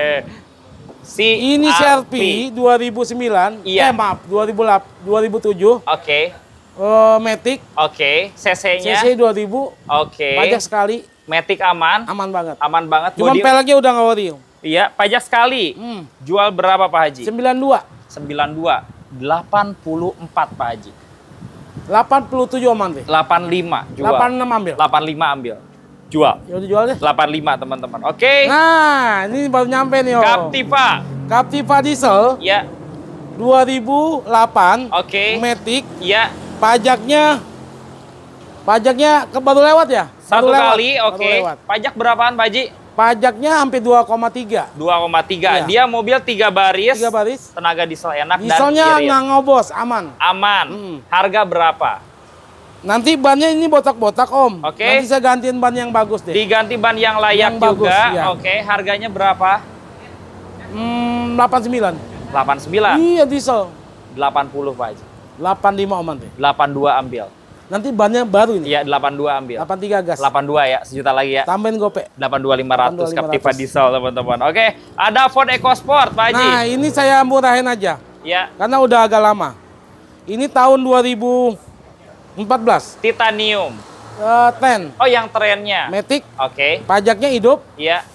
Speaker 1: Si ini Arfi 2009. Iya. Eh maaf, 2008, 2007. Oke. Okay. Uh, Matic. Oke, okay. CC-nya? CC 2000. Oke. Okay. Pajak sekali. Matic aman? Aman banget. Aman banget. Cuma Body... peleknya udah nggak worry. Iya, pajak sekali. Hmm. Jual berapa Pak Haji? 92. 92. 84 Pak Haji. 87 aman deh. 85 jual. 86 ambil. 85 ambil jual. Ya udah jual deh. 85 teman-teman. Oke. Okay. Nah, ini baru nyampe nih, Om. Captiva. Captiva diesel. Iya. 2008. Oke. Okay. Matic. Iya. Pajaknya Pajaknya ke baru lewat ya? Satu baru kali, oke. Okay. Pajak berapaan, Pak Ji? Pajaknya hampir 2,3. 2,3. Iya. Dia mobil 3 baris. 3 baris. Tenaga diesel enak Dieselnya dan nggak ngobos, aman. Aman. Hmm. Harga berapa? Nanti bannya ini botak-botak, Om. Oke. Okay. Nanti saya gantiin ban yang bagus deh. Diganti ban yang layak yang juga. Iya. Oke, okay. harganya berapa? Hmm, 89. 89. Iya, diesel. 80, Pak Haji. 85 Om nanti. 82 ambil. Nanti bannya baru ini. Iya, 82 ambil. 83 gas. 82 ya, sejuta lagi ya. Tambahin gope. lima ratus Captiva diesel, teman-teman. Oke, ada Ford EcoSport, Pak Haji. Nah, ini saya murahin aja. Iya. Karena udah agak lama. Ini tahun 2014. Titanium. Uh, eh, tren. Oh, yang trennya. Matic. Oke. Okay. Pajaknya hidup. Iya.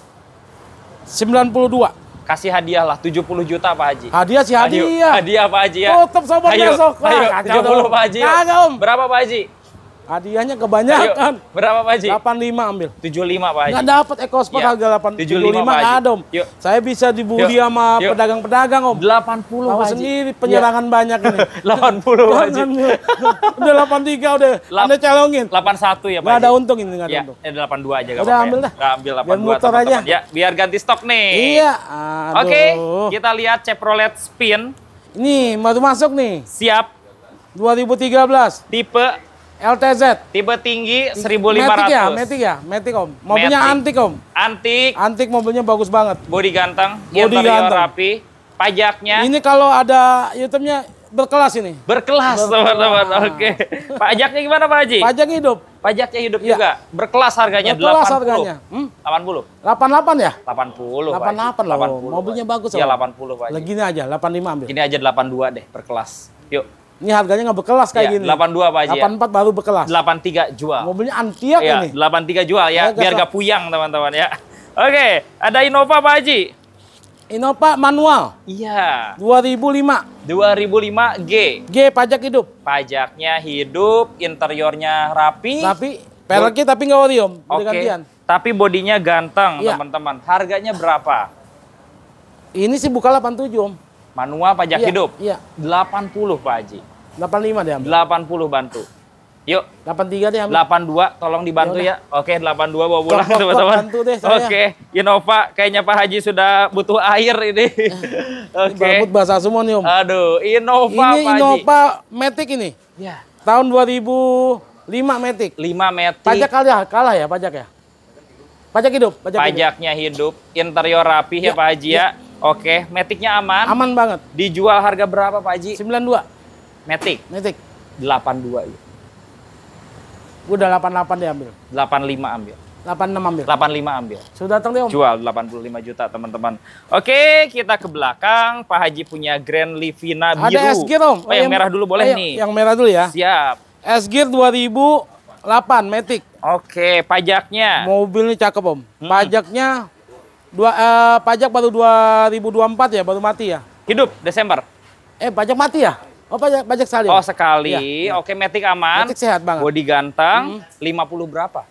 Speaker 1: 92 kasih hadiah lah 70 juta Pak Haji. Hadiah sih hadiah. Hadiah hadiah Pak Haji ya. Tutup sobat besok. Ayo, 70 Pak Haji. Ya. Kagak Om. Berapa Pak Haji? Hadiahnya kebanyakan. Ayo, berapa Pak Haji? 85 ambil. 75 Pak Haji. Nggak dapat ekospa ya. harga 875 75, Pak Haji. Ada, om. Yuk. Saya bisa dibully Yuk. sama pedagang-pedagang Om. 80 Tahu Pak Haji. sendiri penyerangan ya. banyak ini. 80 *laughs* Pak Haji. udah 83 udah. Lap, Anda calongin. 81 ya Pak Haji. Nggak ada untung ini nggak ada iya, ya, untung. Ya, 82 aja. apa udah ambil dah. Ya. Nggak ambil 82 motor aja. Ya, biar ganti stok nih. Iya. Oke, okay, kita lihat Chevrolet Spin. Ini baru masuk nih. Siap. 2013. Tipe LTZ. Tipe tinggi 1500. Matic ya, Matic ya, Matic om. Mobilnya Matic. antik om. Antik. Antik mobilnya bagus banget. Bodi ganteng, bodi ganteng. rapi, pajaknya. Ini kalau ada itemnya berkelas ini. Berkelas teman-teman. Ah. Oke. Pajaknya gimana Pak Haji? Pajak hidup. Pajaknya hidup ya. juga. Berkelas harganya berkelas 80. harganya. Hmm? 80. 88 ya? 80. 88 lah. puluh. Mobilnya bagus. Iya 80 Pak Haji. Gini aja 85 ambil. Gini aja 82 deh berkelas. Yuk. Ini harganya nggak bekelas kayak ya, gini. 82 Pak Haji. 84 ya. baru Delapan 83 jual. Mobilnya antiak iya, ya, ini. 83 jual ya, ya biar gak puyang teman-teman ya. Oke, ada Innova Pak Haji. Innova manual. Iya. 2005. 2005 G. G pajak hidup. Pajaknya hidup, interiornya rapi. Tapi Peleknya tapi nggak Orium, Oke. Okay. Tapi bodinya ganteng, teman iya. teman-teman. Harganya berapa? Ini sih buka 87, Om. Manual pajak iya, hidup. Iya. 80, Pak Haji. 85 dia Ambil. 80 bantu. Yuk. 83 dia ambil. 82 tolong dibantu Yaudah. ya. Oke, 82 bawa pulang teman-teman. Bantu deh saya. Oke, Innova kayaknya Pak Haji sudah butuh air ini. *laughs* Oke. Okay. Rambut basah semua nih, Om. Aduh, Innova ini Pak Ini Innova Haji. Matic ini. Ya. Tahun 2005 Matic. 5 Matic. Pajak kalah, kalah ya pajak ya? Pajak hidup, pajak Pajaknya hidup. hidup, interior rapi ya, ya Pak Haji ya. ya. Oke, metiknya aman. Aman banget. Dijual harga berapa Pak Haji? 92. Matic. Matic. 82 ya. Gue udah 88 diambil. 85 ambil. 86 ambil. 85 ambil. Sudah datang dia om. Jual 85 juta teman-teman. Oke, kita ke belakang. Pak Haji punya Grand Livina biru. Ada s om. Oh, yang, merah dulu boleh ayo, nih. Yang merah dulu ya. Siap. s ribu 2008 Matic. Oke, pajaknya. Mobilnya cakep om. Pajaknya dua eh, pajak baru 2024 ya, baru mati ya. Hidup Desember. Eh, pajak mati ya? Oh banyak, banyak sekali. Oh sekali. Ya. Oke, metik aman. Metik sehat banget. Body ganteng. Hmm. 50 berapa?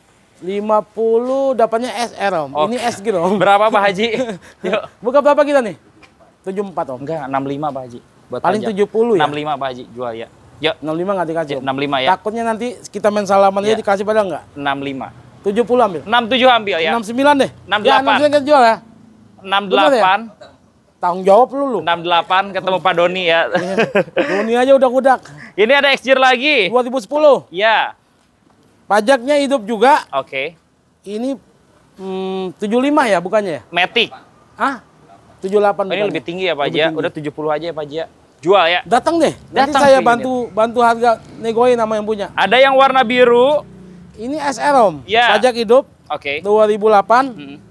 Speaker 1: 50 dapatnya S R Om. Okay. Oh. Ini S SG gitu, Om. Berapa Pak Haji? *laughs* Yuk. Buka berapa kita nih? 74 Om. Enggak, 65 Pak Haji. Buat Paling pajak. 70 ya? 65 Pak Haji jual ya. Yuk. 65 nggak dikasih. Om. 65 ya. Takutnya nanti kita main salaman ya. dikasih padahal enggak? 65. 70 ambil. 67 ambil ya. 69 deh. 68. Ya, 69 kita jual ya. 68. Benar, Tanggung jawab lu lu. 68 ketemu Pak Doni ya. Eh, Doni aja udah kudak. Ini ada XJR lagi. 2010. Iya. Pajaknya hidup juga. Oke. Okay. Ini hmm, 75 ya bukannya ya? Matic. Hah? 78. Oh, ini lebih tinggi ya Pak Jia. Udah 70 aja ya Pak Jia. Jual ya. Datang deh. Datang. Nanti saya bantu ini. bantu harga negoin nama yang punya. Ada yang warna biru. Ini SR Om. Ya. Pajak hidup. Oke. Okay. 2008. Hmm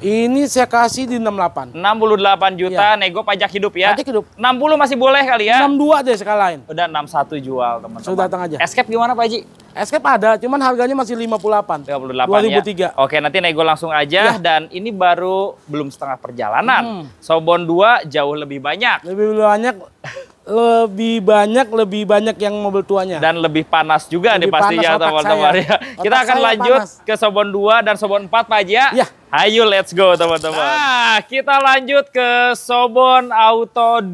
Speaker 1: ini saya kasih di 68. 68 juta ya. nego pajak hidup ya. Pajak hidup. 60 masih boleh kali ya. 62 deh sekalian. Udah 61 jual teman-teman. Sudah datang aja. Escape gimana Pak Haji? Escape ada, cuman harganya masih 58. 58 2003. Ya. Oke, nanti nego langsung aja ya. dan ini baru belum setengah perjalanan. Hmm. Sobon 2 jauh lebih banyak. Lebih banyak lebih banyak lebih banyak yang mobil tuanya dan lebih panas juga lebih nih pastinya teman-teman ya. Kita akan lanjut panas. ke Sobon 2 dan Sobon 4 Pak Haji ya? ya. Ayo let's go teman-teman. Nah, kita lanjut ke Sobon Auto 2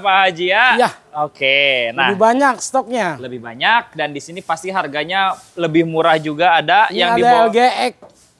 Speaker 1: Pak Haji ya. ya. Oke, nah lebih banyak stoknya. Lebih banyak dan di sini pasti harganya lebih murah juga ada ini iya, yang ada dibawa. LGX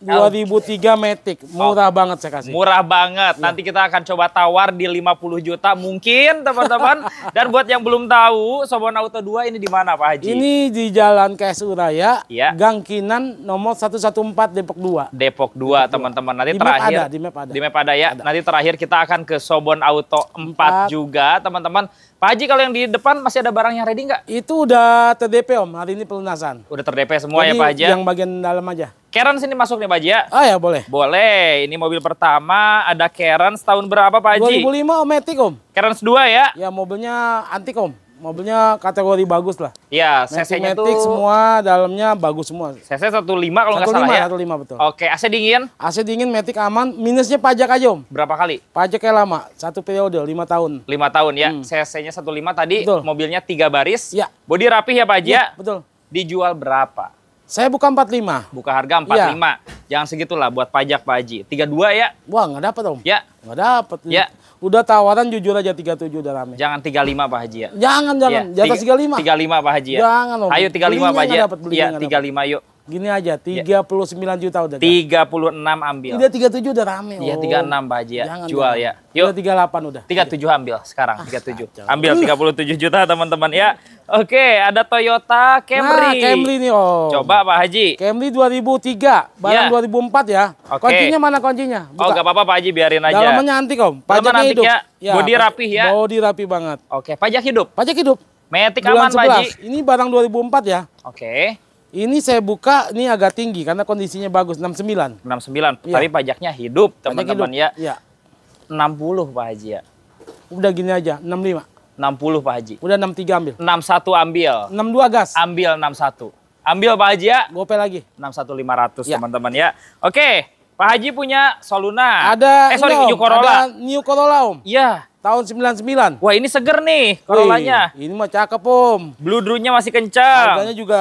Speaker 1: 2003 okay. Matic, murah oh, banget saya kasih. Murah banget. Iya. Nanti kita akan coba tawar di 50 juta mungkin, teman-teman. *laughs* Dan buat yang belum tahu, Sobon Auto 2 ini di mana, Pak Haji? Ini di Jalan KS Uraya, ya. Gang Kinan nomor 114 Depok 2. Depok 2, teman-teman. Nanti di terakhir map ada, di map ada. Di map ada ya. Ada. Nanti terakhir kita akan ke Sobon Auto 4, 4. juga, teman-teman. Pak Haji kalau yang di depan masih ada barang yang ready nggak? Itu udah terdp om, hari ini pelunasan. Udah terdp semua ya, Jadi, ya Pak Haji? Ya? yang bagian dalam aja. Keren sini masuk nih Pak Haji ya? Ah ya boleh. Boleh, ini mobil pertama ada keren. setahun berapa Pak Haji? 2005 om, etik om. Karen 2 ya? Ya mobilnya antik om mobilnya kategori bagus lah. Iya, CC-nya tuh semua, dalamnya bagus semua. CC 15 kalau nggak salah ya. 15 betul. Oke, AC dingin? AC dingin, metik aman, minusnya pajak aja, Om. Berapa kali? Pajaknya lama, satu periode 5 tahun. 5 tahun ya. Hmm. CC-nya 15 tadi, betul. mobilnya 3 baris. Ya. Bodi rapi ya, Pak Haji? Ya, ya betul. Dijual berapa? Saya buka 45. Buka harga 45. Ya. Jangan segitulah buat pajak Pak Haji. 32 ya. Wah, enggak dapat, Om. Ya. Enggak dapat. Ya. Udah tawaran jujur aja 37 udah rame. Jangan 35 Pak Haji ya. Jangan jangan, ya, di atas 35. 35 Pak Haji ya. Jangan loh. Ayo 35 Pak Haji. Ya. Iya, 35 yuk. Gini aja, 39 ya. juta udah. 36 kan? ambil. Udah 37 udah rame. Iya, oh. 36 Pak Haji ya. Jangan Jual ya. Yuk. Udah 38 udah. 37 ambil sekarang, ah, 37. Kacau. Ambil 37 juta teman-teman ya. Oke, ada Toyota Camry. Nah, Camry nih Om. Coba Pak Haji. Camry 2003, barang ya. 2004 ya. Okay. Kuncinya mana kuncinya? Oh, Buka. Oh, gak apa-apa Pak Haji, biarin aja. Dalamnya antik Om. Pajak Pajaknya hidup. Ya. ya. Bodi rapi ya. Bodi rapi banget. Oke, pajak hidup. Pajak hidup. Metik aman Pak Haji. Ini barang 2004 ya. Oke. Okay. Ini saya buka ini agak tinggi karena kondisinya bagus 69. 69. Ya. Tapi pajaknya hidup, teman-teman ya. ya. 60 Pak Haji ya. Udah gini aja, 65. 60 Pak Haji. Udah 63 ambil. 61 ambil. 62 gas. Ambil 61. Ambil Pak Haji ya. Gope lagi. 61500 ratus iya. teman-teman ya. Oke, Pak Haji punya Soluna. Ada eh sorry, New Corolla. Ada New Corolla Om. Iya tahun 99. Wah ini seger nih Corollanya. ini mah cakep om. Bludrunya masih kencang. Harganya juga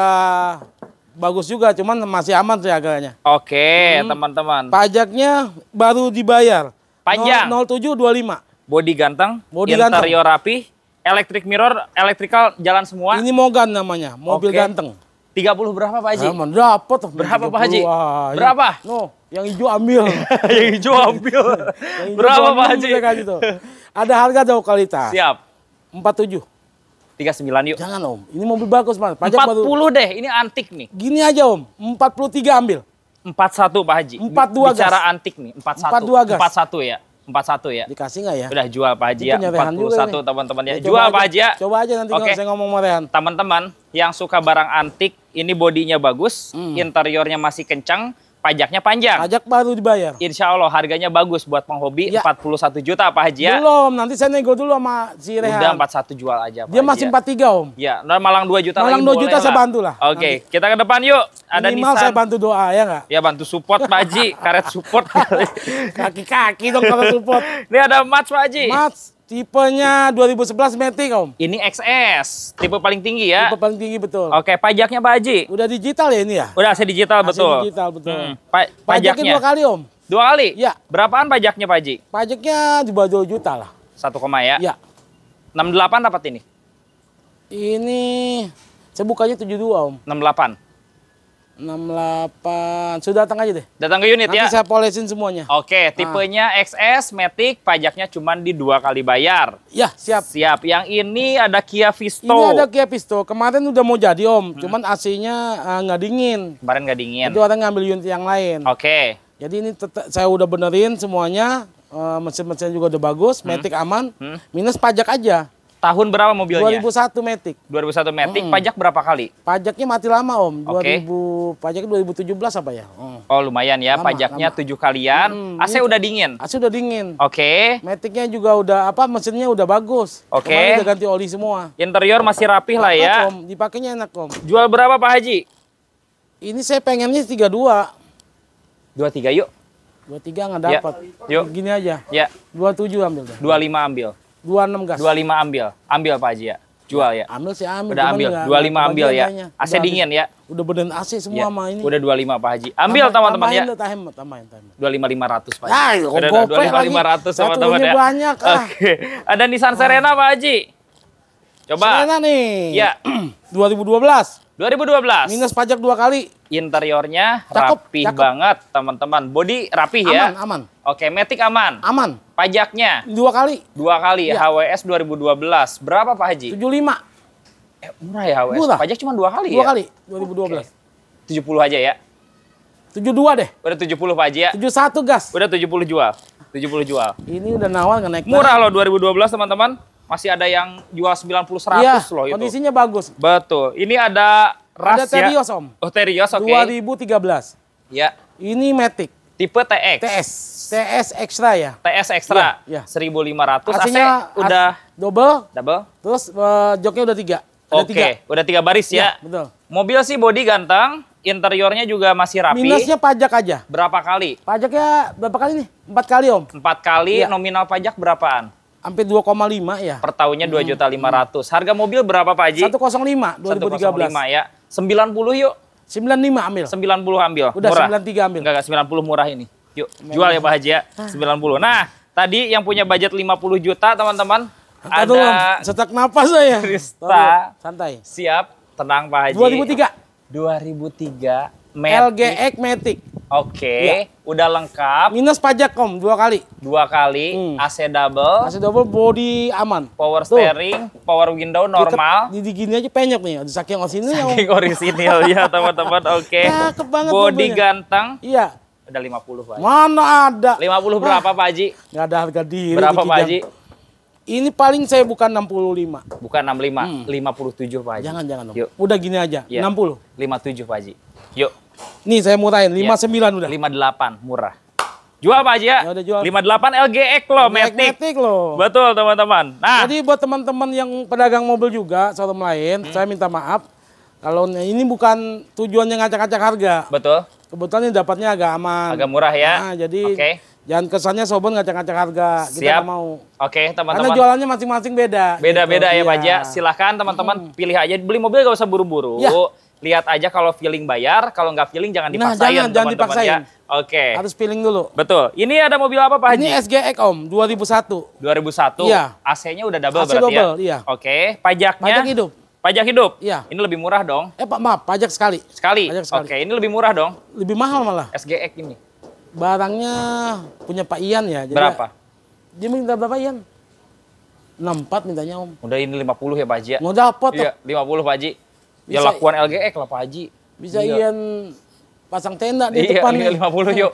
Speaker 1: bagus juga, cuman masih aman sih agaknya. Oke, hmm, teman-teman. Pajaknya baru dibayar. Panjang. 0725. Body ganteng, ganteng. interior ganteng. rapi, electric mirror, electrical jalan semua. Ini Mogan namanya, mobil Oke. ganteng. 30 berapa Pak Haji? Aman, dapat. Berapa Pak Haji? Berapa? No, yang hijau ambil. *laughs* yang hijau ambil. *laughs* yang hijau berapa Pak Haji? Ada harga jauh kualitas. Siap. 47 tiga sembilan yuk. Jangan om, ini mobil bagus banget Pajak 40 baru... deh, ini antik nih. Gini aja om, empat puluh tiga ambil. empat satu Pak Haji. 42 Bicara antik nih, 41. 42 empat 41 ya. satu ya. Dikasih nggak ya? Udah jual Pak Haji ya. 41 teman-teman ya. ya jual Pak Haji ya. Coba aja nanti okay. saya ngomong sama Teman-teman yang suka barang antik, ini bodinya bagus, hmm. interiornya masih kencang, pajaknya panjang. Pajak baru dibayar. Insya Allah harganya bagus buat penghobi ya. 41 juta Pak Haji ya. Belum, nanti saya nego dulu sama si Rehan. Udah 41 jual aja Pak Dia Haji masih 43 ya. Om. Ya, nah, malang 2 juta malang lagi 2 juta lah. saya bantu lah. Oke, okay. kita ke depan yuk. Ada Minimal Nissan. saya bantu doa ya nggak? Ya bantu support Pak Haji, *laughs* karet support. Kaki-kaki dong kalau support. Ini ada match Pak Haji. Match. Tipenya 2011 Matic Om. Ini XS, tipe paling tinggi ya? Tipe paling tinggi betul. Oke, pajaknya Pak Haji? Udah digital ya ini ya? Udah saya digital AC betul. digital betul. Hmm. Pa pajaknya? dua kali Om. Dua kali? Ya. Berapaan pajaknya Pak Haji? Pajaknya di bawah 2 juta lah. Satu koma ya? Iya. 68 dapat ini? Ini, saya bukanya 72 Om. 68? 68. Sudah datang aja deh. Datang ke unit Nanti ya. Nanti saya polesin semuanya. Oke, ah. tipenya ah. XS Matic, pajaknya cuma di dua kali bayar. Ya, siap. Siap. Yang ini ada Kia Visto. Ini ada Kia Visto. Kemarin udah mau jadi Om, hmm. cuman AC-nya eh, nggak uh, dingin. Kemarin nggak dingin. Itu orang ngambil unit yang lain. Oke. Jadi ini saya udah benerin semuanya. Uh, eh, Mesin-mesin juga udah bagus, hmm. Matic aman. Hmm. Minus pajak aja. Tahun berapa mobilnya? 2001 Matic. 2001 Matic, hmm. pajak berapa kali? Pajaknya mati lama Om, 2000, pajaknya 2017 apa ya? Mm. Oh lumayan ya, lama, pajaknya lama. 7 kalian. Hmm, AC udah dingin? AC udah dingin. Oke. Okay. Maticnya juga udah, apa mesinnya udah bagus. Oke. Okay. udah ganti oli semua. Interior masih rapih lah ya? Om, dipakainya enak Om. Jual berapa Pak Haji? Ini saya pengennya 32. 23 yuk. 23 nggak dapat. Ya. Yuk. Gini aja. Ya. 27 ambil deh. 25 ambil. 26 gas. 25 ambil. Ambil Pak Haji ya. Jual ya. Ambil sih ambil. Udah ambil. 25 ambil ya. AC udah dingin ambil. ya. Udah beneran AC iya. semua ya. sama ini. Udah 25 Pak Haji. Ambil teman-teman ya. Tambahin, tambahin, tambahin. 25 500 Pak Haji. Ya, udah, udah 25 500 sama teman teman ya. banyak ah. Oke. Okay. Ada Nissan Serena Pak Haji. Coba. Serena nih. Iya. 2012. 2012. Minus pajak dua kali. Interiornya cakep, rapih cakep. banget teman-teman. Body rapih aman, ya? Aman, aman. Oke, metik aman? Aman. Pajaknya? Dua kali. Dua kali ya, iya. HWS 2012. Berapa Pak Haji? 75. Eh, murah ya HWS? Murah. Pajak cuma dua kali dua ya? Dua kali, 2012. Okay. 70 aja ya? 72 deh. Udah 70 Pak Haji ya? 71 gas. Udah 70 jual? 70 jual. Ini udah nawar nggak naik. Murah loh 2012 teman-teman masih ada yang jual 90 100 ya, loh itu. Kondisinya bagus. Betul. Ini ada ras Ada ya. Terios Om. Oh Terios oke. Okay. 2013. Ya. Ini Matic. Tipe TX. TS. TS ekstra ya. TS Extra. Ya. ya. 1500 AC, AC udah double. Double. Terus uh, joknya udah tiga. Oke, okay. udah tiga baris ya. ya. Betul. Mobil sih body ganteng, interiornya juga masih rapi. Minusnya pajak aja. Berapa kali? Pajaknya berapa kali nih? Empat kali om. Empat kali, ya. nominal pajak berapaan? Hampir 2,5 ya. Pertahunnya tahunnya hmm. dua juta Harga mobil berapa Pak Haji? 105, 2013. 105 ya. 90 yuk. 95 ambil. 90 ambil. Udah murah. 93 ambil. Enggak, enggak 90 murah ini. Yuk, Memang. jual ya Pak Haji ya. 90. Ah. Nah, tadi yang punya budget 50 juta teman-teman. Ada Tolong, setak napas saya. Krista. Santai. Siap, tenang Pak Haji. 2003. 2003 Matic. LGX Matic. Oke, okay. ya. udah lengkap. Minus pajak kom dua kali. Dua kali, hmm. AC double. AC double body aman. Power Tuh. steering, power window normal. Di gini aja penyok nih, di saking orisinil. Saking orisinil ya teman-teman. Oke. Okay. Ya, banget. Body mobilnya. ganteng. Iya. Ada lima puluh. Mana ada? Lima puluh berapa Pak Haji? Gak ada harga diri. Berapa Pak Haji? Ini paling saya bukan 65. Bukan 65, hmm. 57 Pak Haji. Jangan, jangan Yuk. Udah gini aja, ya. 60. 57 Pak Haji. Yuk. Nih saya murahin, 59 ya. udah. 58 murah. Jual apa aja? ya? ya udah jual. 58 LGX loh, Matic. Matic loh. Betul teman-teman. Nah. Jadi buat teman-teman yang pedagang mobil juga, satu lain, hmm. saya minta maaf. Kalau ini bukan tujuannya ngacak-ngacak harga. Betul. Kebetulan ini dapatnya agak aman. Agak murah ya. Nah, jadi okay. jangan kesannya sobat ngacak-ngacak harga. Siap. Kita mau. Oke okay, teman-teman. Karena jualannya masing-masing beda. Beda-beda gitu. ya Pak ya. Iya. Silahkan teman-teman hmm. pilih aja. Beli mobil gak usah buru-buru. Ya lihat aja kalau feeling bayar, kalau nggak feeling jangan nah, dipaksain. Nah, jangan, jangan dipaksain. Ya. Oke. Okay. Harus feeling dulu. Betul. Ini ada mobil apa Pak Haji? Ini SGX Om, 2001. 2001? Iya. AC-nya udah double AC berarti ya? double, ya? iya. Oke, okay. pajaknya? Pajak hidup. Pajak hidup? Iya. Ini lebih murah dong? Eh Pak, maaf, pajak sekali. Sekali? Pajak sekali. Oke, okay. ini lebih murah dong? Lebih mahal malah. SGX ini? Barangnya punya Pak Ian ya. Jadi berapa? Dia minta berapa Ian? 64 mintanya Om. Udah ini 50 ya Pak Haji ya? Mau dapat. Iya, 50 Pak Haji.
Speaker 2: Ya, bisa, ya lakukan LGX
Speaker 1: lah Pak Haji. Bisa iya. Ian pasang tenda di iya, depan. *laughs* Iya, 50 yuk.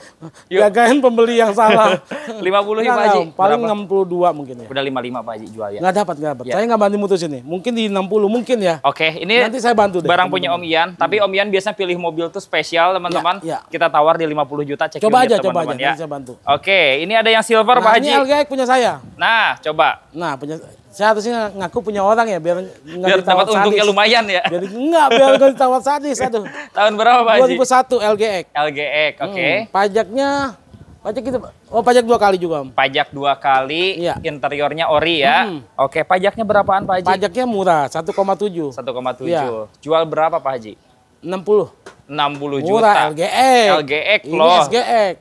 Speaker 1: yuk. *laughs* Jagain pembeli yang salah. 50 *laughs* yuk Pak Haji. Paling Berapa? 62 mungkin ya. Udah 55 Pak Haji jual ya. Nggak dapat, nggak dapat. Ya. Saya nggak bantu mutusin nih. Mungkin di 60 mungkin ya. Oke, okay, ini nanti saya bantu deh. Barang punya Om Ian, hmm. tapi Om Ian biasanya pilih mobil tuh spesial teman-teman. Ya, ya. Kita tawar di 50 juta cek Coba aja, teman -teman, coba aja. Ya. Nanti saya bantu. Oke, ini ada yang silver nah, Pak Haji. Ini LGX punya saya. Nah, coba. Nah, punya saya harusnya ngaku punya orang ya biar nggak biar dapat untungnya lumayan ya biar nggak biar nggak ditawar sadis satu. *laughs* tahun berapa pak 2001 LGX LGX oke okay. hmm, pajaknya pajak kita oh pajak dua kali juga om. pajak dua kali iya. interiornya ori ya hmm. oke okay, pajaknya berapaan pak Haji pajaknya murah Satu koma tujuh. Iya. jual berapa pak Haji Enam puluh. Enam puluh juta murah LGX LGX loh ini SGX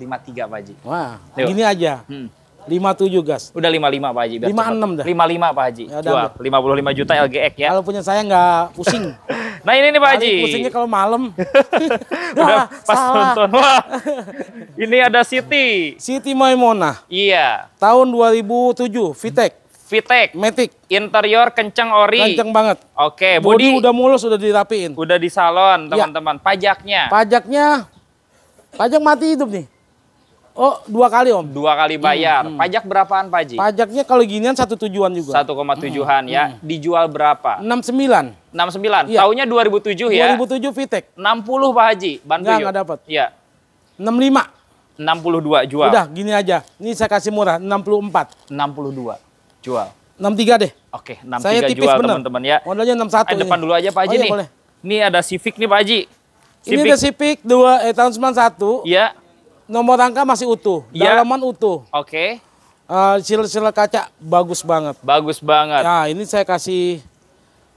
Speaker 1: lima tiga Pak Haji wah Tuh. gini aja hmm lima tujuh gas. Udah lima Pak Haji. 56 dah. lima Pak Haji. Ya, puluh lima juta LGX ya. Kalau punya saya nggak pusing. *laughs* nah ini nih Pak Haji. Pusingnya kalau malam. *laughs* Udah pas salah. nonton. Wah. Ini ada Siti. Siti Maimona. Iya. Tahun dua ribu tujuh Vitek. Vitek. Matic. Interior kencang ori. Kenceng banget. Oke, body, body udah mulus, udah dirapiin. Udah di salon, iya. teman-teman. Ya. Pajaknya. Pajaknya Pajak mati hidup nih. Oh, dua kali om. Dua kali bayar. Hmm, hmm. Pajak berapaan Pak Ji? Pajaknya kalau ginian satu tujuan juga. Satu koma tujuhan hmm, ya. Hmm. Dijual berapa? Enam sembilan. Enam sembilan. Iya. Tahunnya dua ribu tujuh ya. Dua ribu tujuh Vitek. Enam puluh Pak Haji. Bantu nggak, Nggak dapat. ya Enam lima. Enam puluh dua jual. Udah gini aja. Ini saya kasih murah. Enam puluh empat. Enam puluh dua jual. Enam tiga deh. Oke. Enam tiga jual teman-teman ya. Modalnya enam satu. Eh, depan dulu aja Pak Haji oh, iya, nih. Boleh. Ini ada Civic nih Pak Haji. Civic. Ini ada Civic dua eh, tahun sembilan satu Iya nomor rangka masih utuh, yeah. dalaman utuh. Oke. Okay. Uh, eh, sila-sila kaca bagus banget. Bagus banget. Nah, ini saya kasih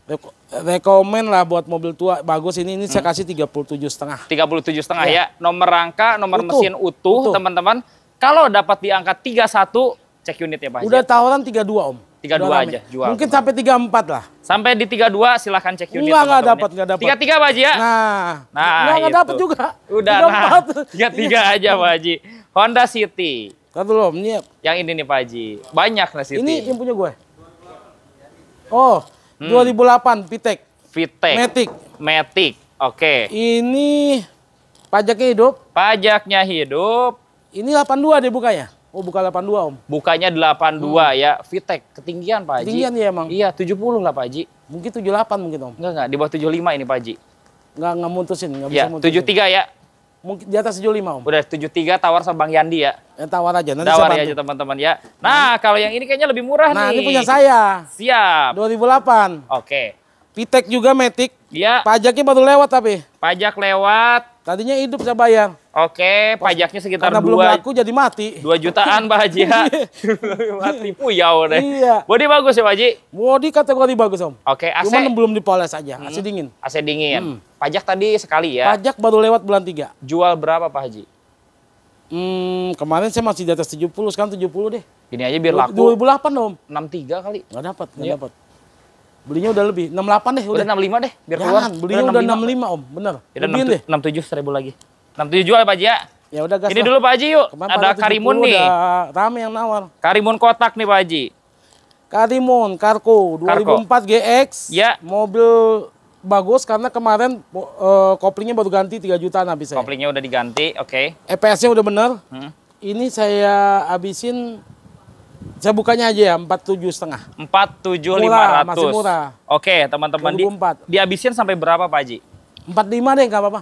Speaker 1: reko rekomen lah buat mobil tua bagus ini ini hmm. saya kasih 37 setengah. 37 setengah ya. ya. Nomor rangka, nomor utuh. mesin utuh, teman-teman. Kalau dapat diangkat 31, cek unit ya Pak. Udah tawaran 32, Om tiga dua aja jual. Mungkin sampai tiga empat lah. Sampai di tiga dua silahkan cek unit. nggak dapat nggak dapat. Tiga tiga Pak Haji ya. Nah. Nah. nggak dapat juga. Udah tiga nah. Tiga tiga aja Pak Haji. Honda City. Kan belum nih. Yang ini nih Pak Haji. Banyak nah City. Ini yang punya gue. Oh, hmm. 2008 Vitek. Vitek. Matic. Matic. Oke. Okay. Ini pajaknya hidup. Pajaknya hidup. Ini 82 deh bukanya. Oh buka 82 om? Bukanya 82 hmm. ya, Vitek ketinggian Pak Haji. Ketinggian ya emang? Iya 70 lah Pak Haji. Mungkin 78 mungkin om? Enggak, enggak, di bawah 75 ini Pak Haji. Enggak, enggak mutusin, enggak ya, bisa mutusin. 73 ya? Mungkin di atas 75 om? Udah 73 tawar sama Bang Yandi ya? Ya tawar aja, nanti tawar ya aja teman-teman ya. Nah hmm. kalau yang ini kayaknya lebih murah nah, nih. Nah ini punya saya. Siap. 2008. Oke. Vitek juga Matic. Iya. Pajaknya baru lewat tapi. Pajak lewat. Tadinya hidup saya bayar. Oke, Pas, pajaknya sekitar karena 2, belum laku jadi mati. Dua jutaan Pak Haji ya. *laughs* mati puyau deh. Iya. Bodi bagus ya Pak Haji? Bodi kategori bagus Om. Oke, AC. Cuman belum dipoles aja, hmm. AC dingin. AC dingin. Hmm. Pajak tadi sekali ya? Pajak baru lewat bulan 3. Jual berapa Pak Haji? Hmm, kemarin saya masih di atas 70, sekarang 70 deh. Gini aja biar laku. 2008 Om. 63 kali. Gak dapat, gak iya. dapat. Belinya udah lebih, 68 deh. Udah, udah 65 deh, biar Jangan, keluar. Belinya udah, 65. 65 Om, bener. Ya, 67, deh. 67 seribu lagi. 67 jual ya Pak Haji ya? Ya udah gas. Ini dulu Pak Haji yuk. Kemarin ada Karimun nih. Rame yang nawar. Karimun kotak nih Pak Haji. Karimun Karko 2004 Karko. GX. Ya. Mobil bagus karena kemarin uh, koplingnya baru ganti 3 jutaan saya. Koplingnya udah diganti, oke. Okay. E EPS-nya udah bener. Hmm. Ini saya habisin saya bukanya aja ya, 47 setengah. 47500. murah, Masih murah. Oke, teman-teman. Di, dihabisin sampai berapa Pak Haji? 45 deh, nggak apa-apa.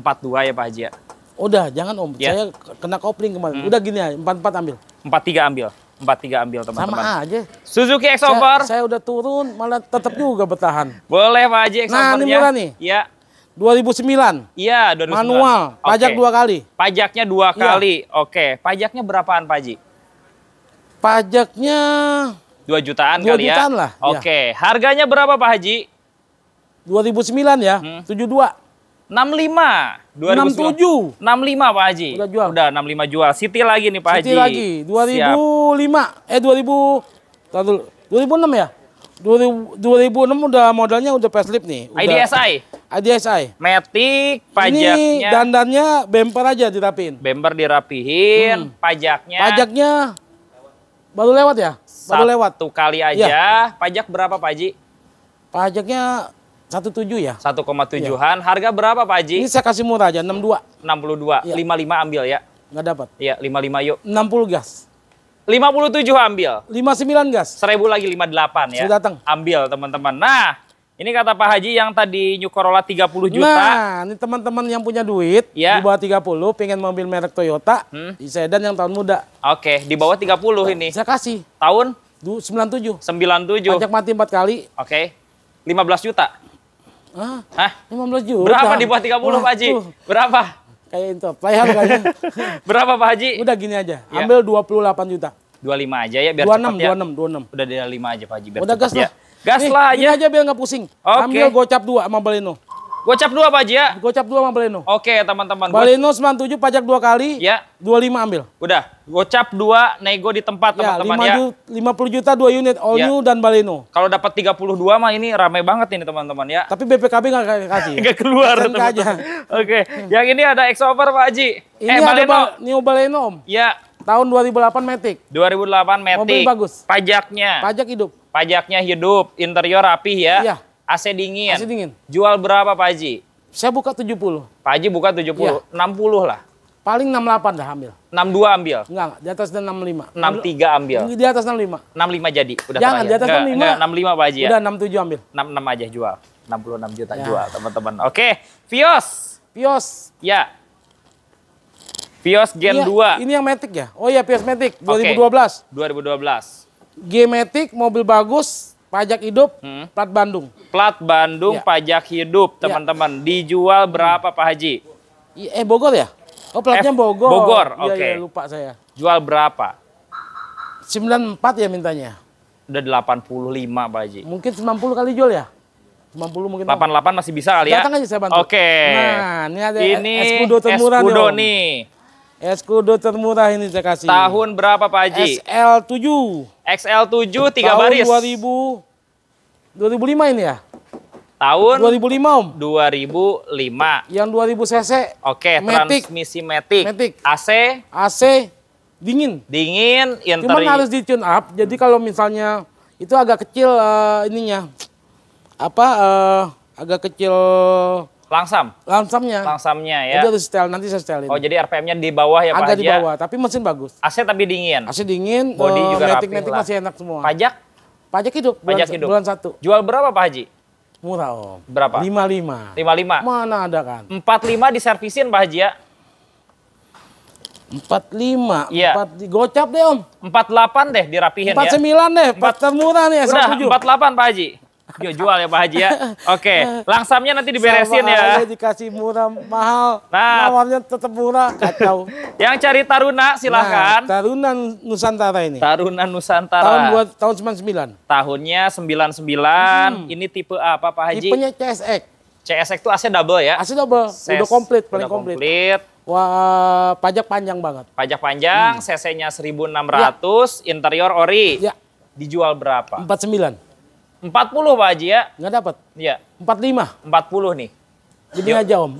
Speaker 1: 42 ya Pak Haji ya. Udah, jangan Om. Ya. Saya kena kopling kemarin. Hmm. Udah gini ya, 44 ambil. 43 ambil. 43 ambil teman-teman. Sama aja. Suzuki Exover. Saya, saya udah turun, malah tetap juga bertahan. Boleh Pak Haji nah, Exovernya. Nah, ini murah nih. Ya. Iya. 2009. Iya, 2009. Manual, pajak okay. dua kali. Pajaknya dua ya. kali. Oke, okay. pajaknya berapaan Pak Haji? Pajaknya 2 jutaan 2 kali ya? jutaan ya. lah. Iya. Oke, okay. ya. harganya berapa Pak Haji? 2009 ya, hmm. 72. 65 2007 65 Pak Haji. Udah jual. Udah 65 jual. City lagi nih Pak City Haji. City lagi 2005 Siap. eh 2000 Tahan dulu. 2006 ya? 2006 udah modalnya udah facelift nih. Udah, IDSI. IDSI. Matic, pajaknya. Ini dandannya bemper aja dirapiin. Bemper dirapihin, hmm. pajaknya. Pajaknya baru lewat ya? Baru Satu lewat. tuh kali aja. Ya. Pajak berapa Pak Haji? Pajaknya satu tujuh ya. Satu koma tujuhan. Iya. Harga berapa Pak Haji? Ini saya kasih murah aja, enam dua. Enam puluh dua. Iya. Lima lima ambil ya. Nggak dapat. ya lima lima yuk. Enam puluh gas. lima puluh tujuh ambil. lima sembilan gas. seribu lagi lima delapan ya. Sudah datang. Ambil teman-teman. Nah, ini kata Pak Haji yang tadi nyukorola tiga 30 juta. Nah, ini teman-teman yang punya duit ya. di bawah 30 pengen mobil merek Toyota, hmm. di sedan yang tahun muda. Oke, di bawah 30 puluh ini. Saya kasih. Tahun 97. 97. Pajak mati 4 kali. Oke. 15 juta. Hah? 15 juta. Berapa di bawah 30 Wah, Pak Haji? Tuh. Berapa? Kayak itu, player kayaknya. *laughs* Berapa Pak Haji? Udah gini aja, ya. ambil 28 juta. 25 aja ya biar 26, cepat ya. 26, 26. Udah 25 aja Pak Haji biar Udah cepat gas ya. lah. Gas Nih, lah aja. aja biar nggak pusing. Okay. Ambil gocap 2 sama Baleno. Gocap dua Pak Haji ya? Gocap dua sama Baleno. Oke teman-teman. Baleno 97 pajak dua kali, ya. 25 ambil. Udah, gocap dua nego di tempat ya, teman-teman ya. Teman -teman, ya. 50 juta dua unit, all ya. new dan Baleno. Kalau dapat 32 mah ini ramai banget ini teman-teman ya. Tapi BPKB nggak kasih. *laughs* nggak keluar teman -teman. Oke, yang ini ada Exover Pak Haji. Ini eh, Baleno. Ini ba New Baleno Om. Ya. Tahun 2008 Matic. 2008 Matic. Mobil bagus. Pajaknya. Pajak hidup. Pajaknya hidup, interior rapi ya. Iya. AC dingin. AC dingin. Jual berapa Pak Haji? Saya buka 70. Pak Haji buka 70, ya. 60 lah. Paling 68 dah ambil. 62 ambil? Enggak, enggak. di atas 65. 63 ambil? Di atas 65. 65 jadi? Udah Jangan, terakhir. di atas enggak, 65. Enggak, 65 Pak Haji ya? Udah 67 ambil. 66 aja jual. 66 juta ya. jual teman-teman. Oke, Vios. Vios. Ya. Vios Gen ini, 2. Ya, ini yang Matic ya? Oh iya, Vios Matic 2012. Okay. 2012. G Matic, mobil bagus, Pajak hidup, hmm. plat Bandung. Plat Bandung, ya. pajak hidup, ya. teman-teman. Ya. Dijual berapa Pak Haji? Iya, eh Bogor ya? Oh platnya F Bogor. Bogor, ya, oke. Okay. Ya, lupa saya. Jual berapa? 94 ya mintanya. Udah 85 Pak Haji. Mungkin 90 kali jual ya? 90 mungkin. 88 tahu. masih bisa kali ya? Datang aja saya bantu. Oke. Okay. Nah, ini ada ini Escudo termurah Escudo nih. Escudo termurah ini saya kasih. Tahun berapa Pak Haji? SL7. XL7 3 Tahun baris. 2000 2005 ini ya? Tahun 2005 Om. 2005. Yang 2000 cc. Oke, okay, transmisi Matic. Matic. AC. AC dingin. Dingin, interi. Cuman harus di tune up. Jadi kalau misalnya itu agak kecil uh, ininya. Apa uh, agak kecil Langsam. Langsamnya. Langsamnya ya. Jadi harus setel, nanti saya setelin. Oh, jadi RPM-nya di bawah ya Agak Pak Ada Haji? di ya? bawah, tapi mesin bagus. AC tapi dingin. AC dingin, body uh, juga rapi. Metik masih enak semua. Pajak? Pajak hidup. Bulan, Pajak hidup. Bulan satu. Jual berapa Pak Haji? Murah om. Berapa? 55. 55. Mana ada kan? 45 diservisin Pak Haji ya? 45. Iya. gocap deh Om. 48 deh dirapihin 49 ya. 49 deh, pas termurah nih Udah 17 48 Pak Haji. Dia jual ya Pak Haji ya. Oke, langsamnya nanti diberesin ya. dikasih murah mahal. Nah, mawarnya tetap murah kacau. Yang cari Taruna nah, silahkan. Nah, Taruna Nusantara ini. Taruna Nusantara. Tahun buat tahun 99. Tahunnya 99. Hmm. Ini tipe apa Pak Haji? Tipenya CSX. CSX itu AC double ya? AC double. Ses, udah komplit, paling udah komplit. komplit. Wah, pajak panjang banget. Pajak panjang, hmm. CC-nya 1600, ya. interior ori. Ya. Dijual berapa? 49. 40 Pak Haji ya. Enggak dapat. Iya. 45. 40 nih. Jadi Yuk. aja Om.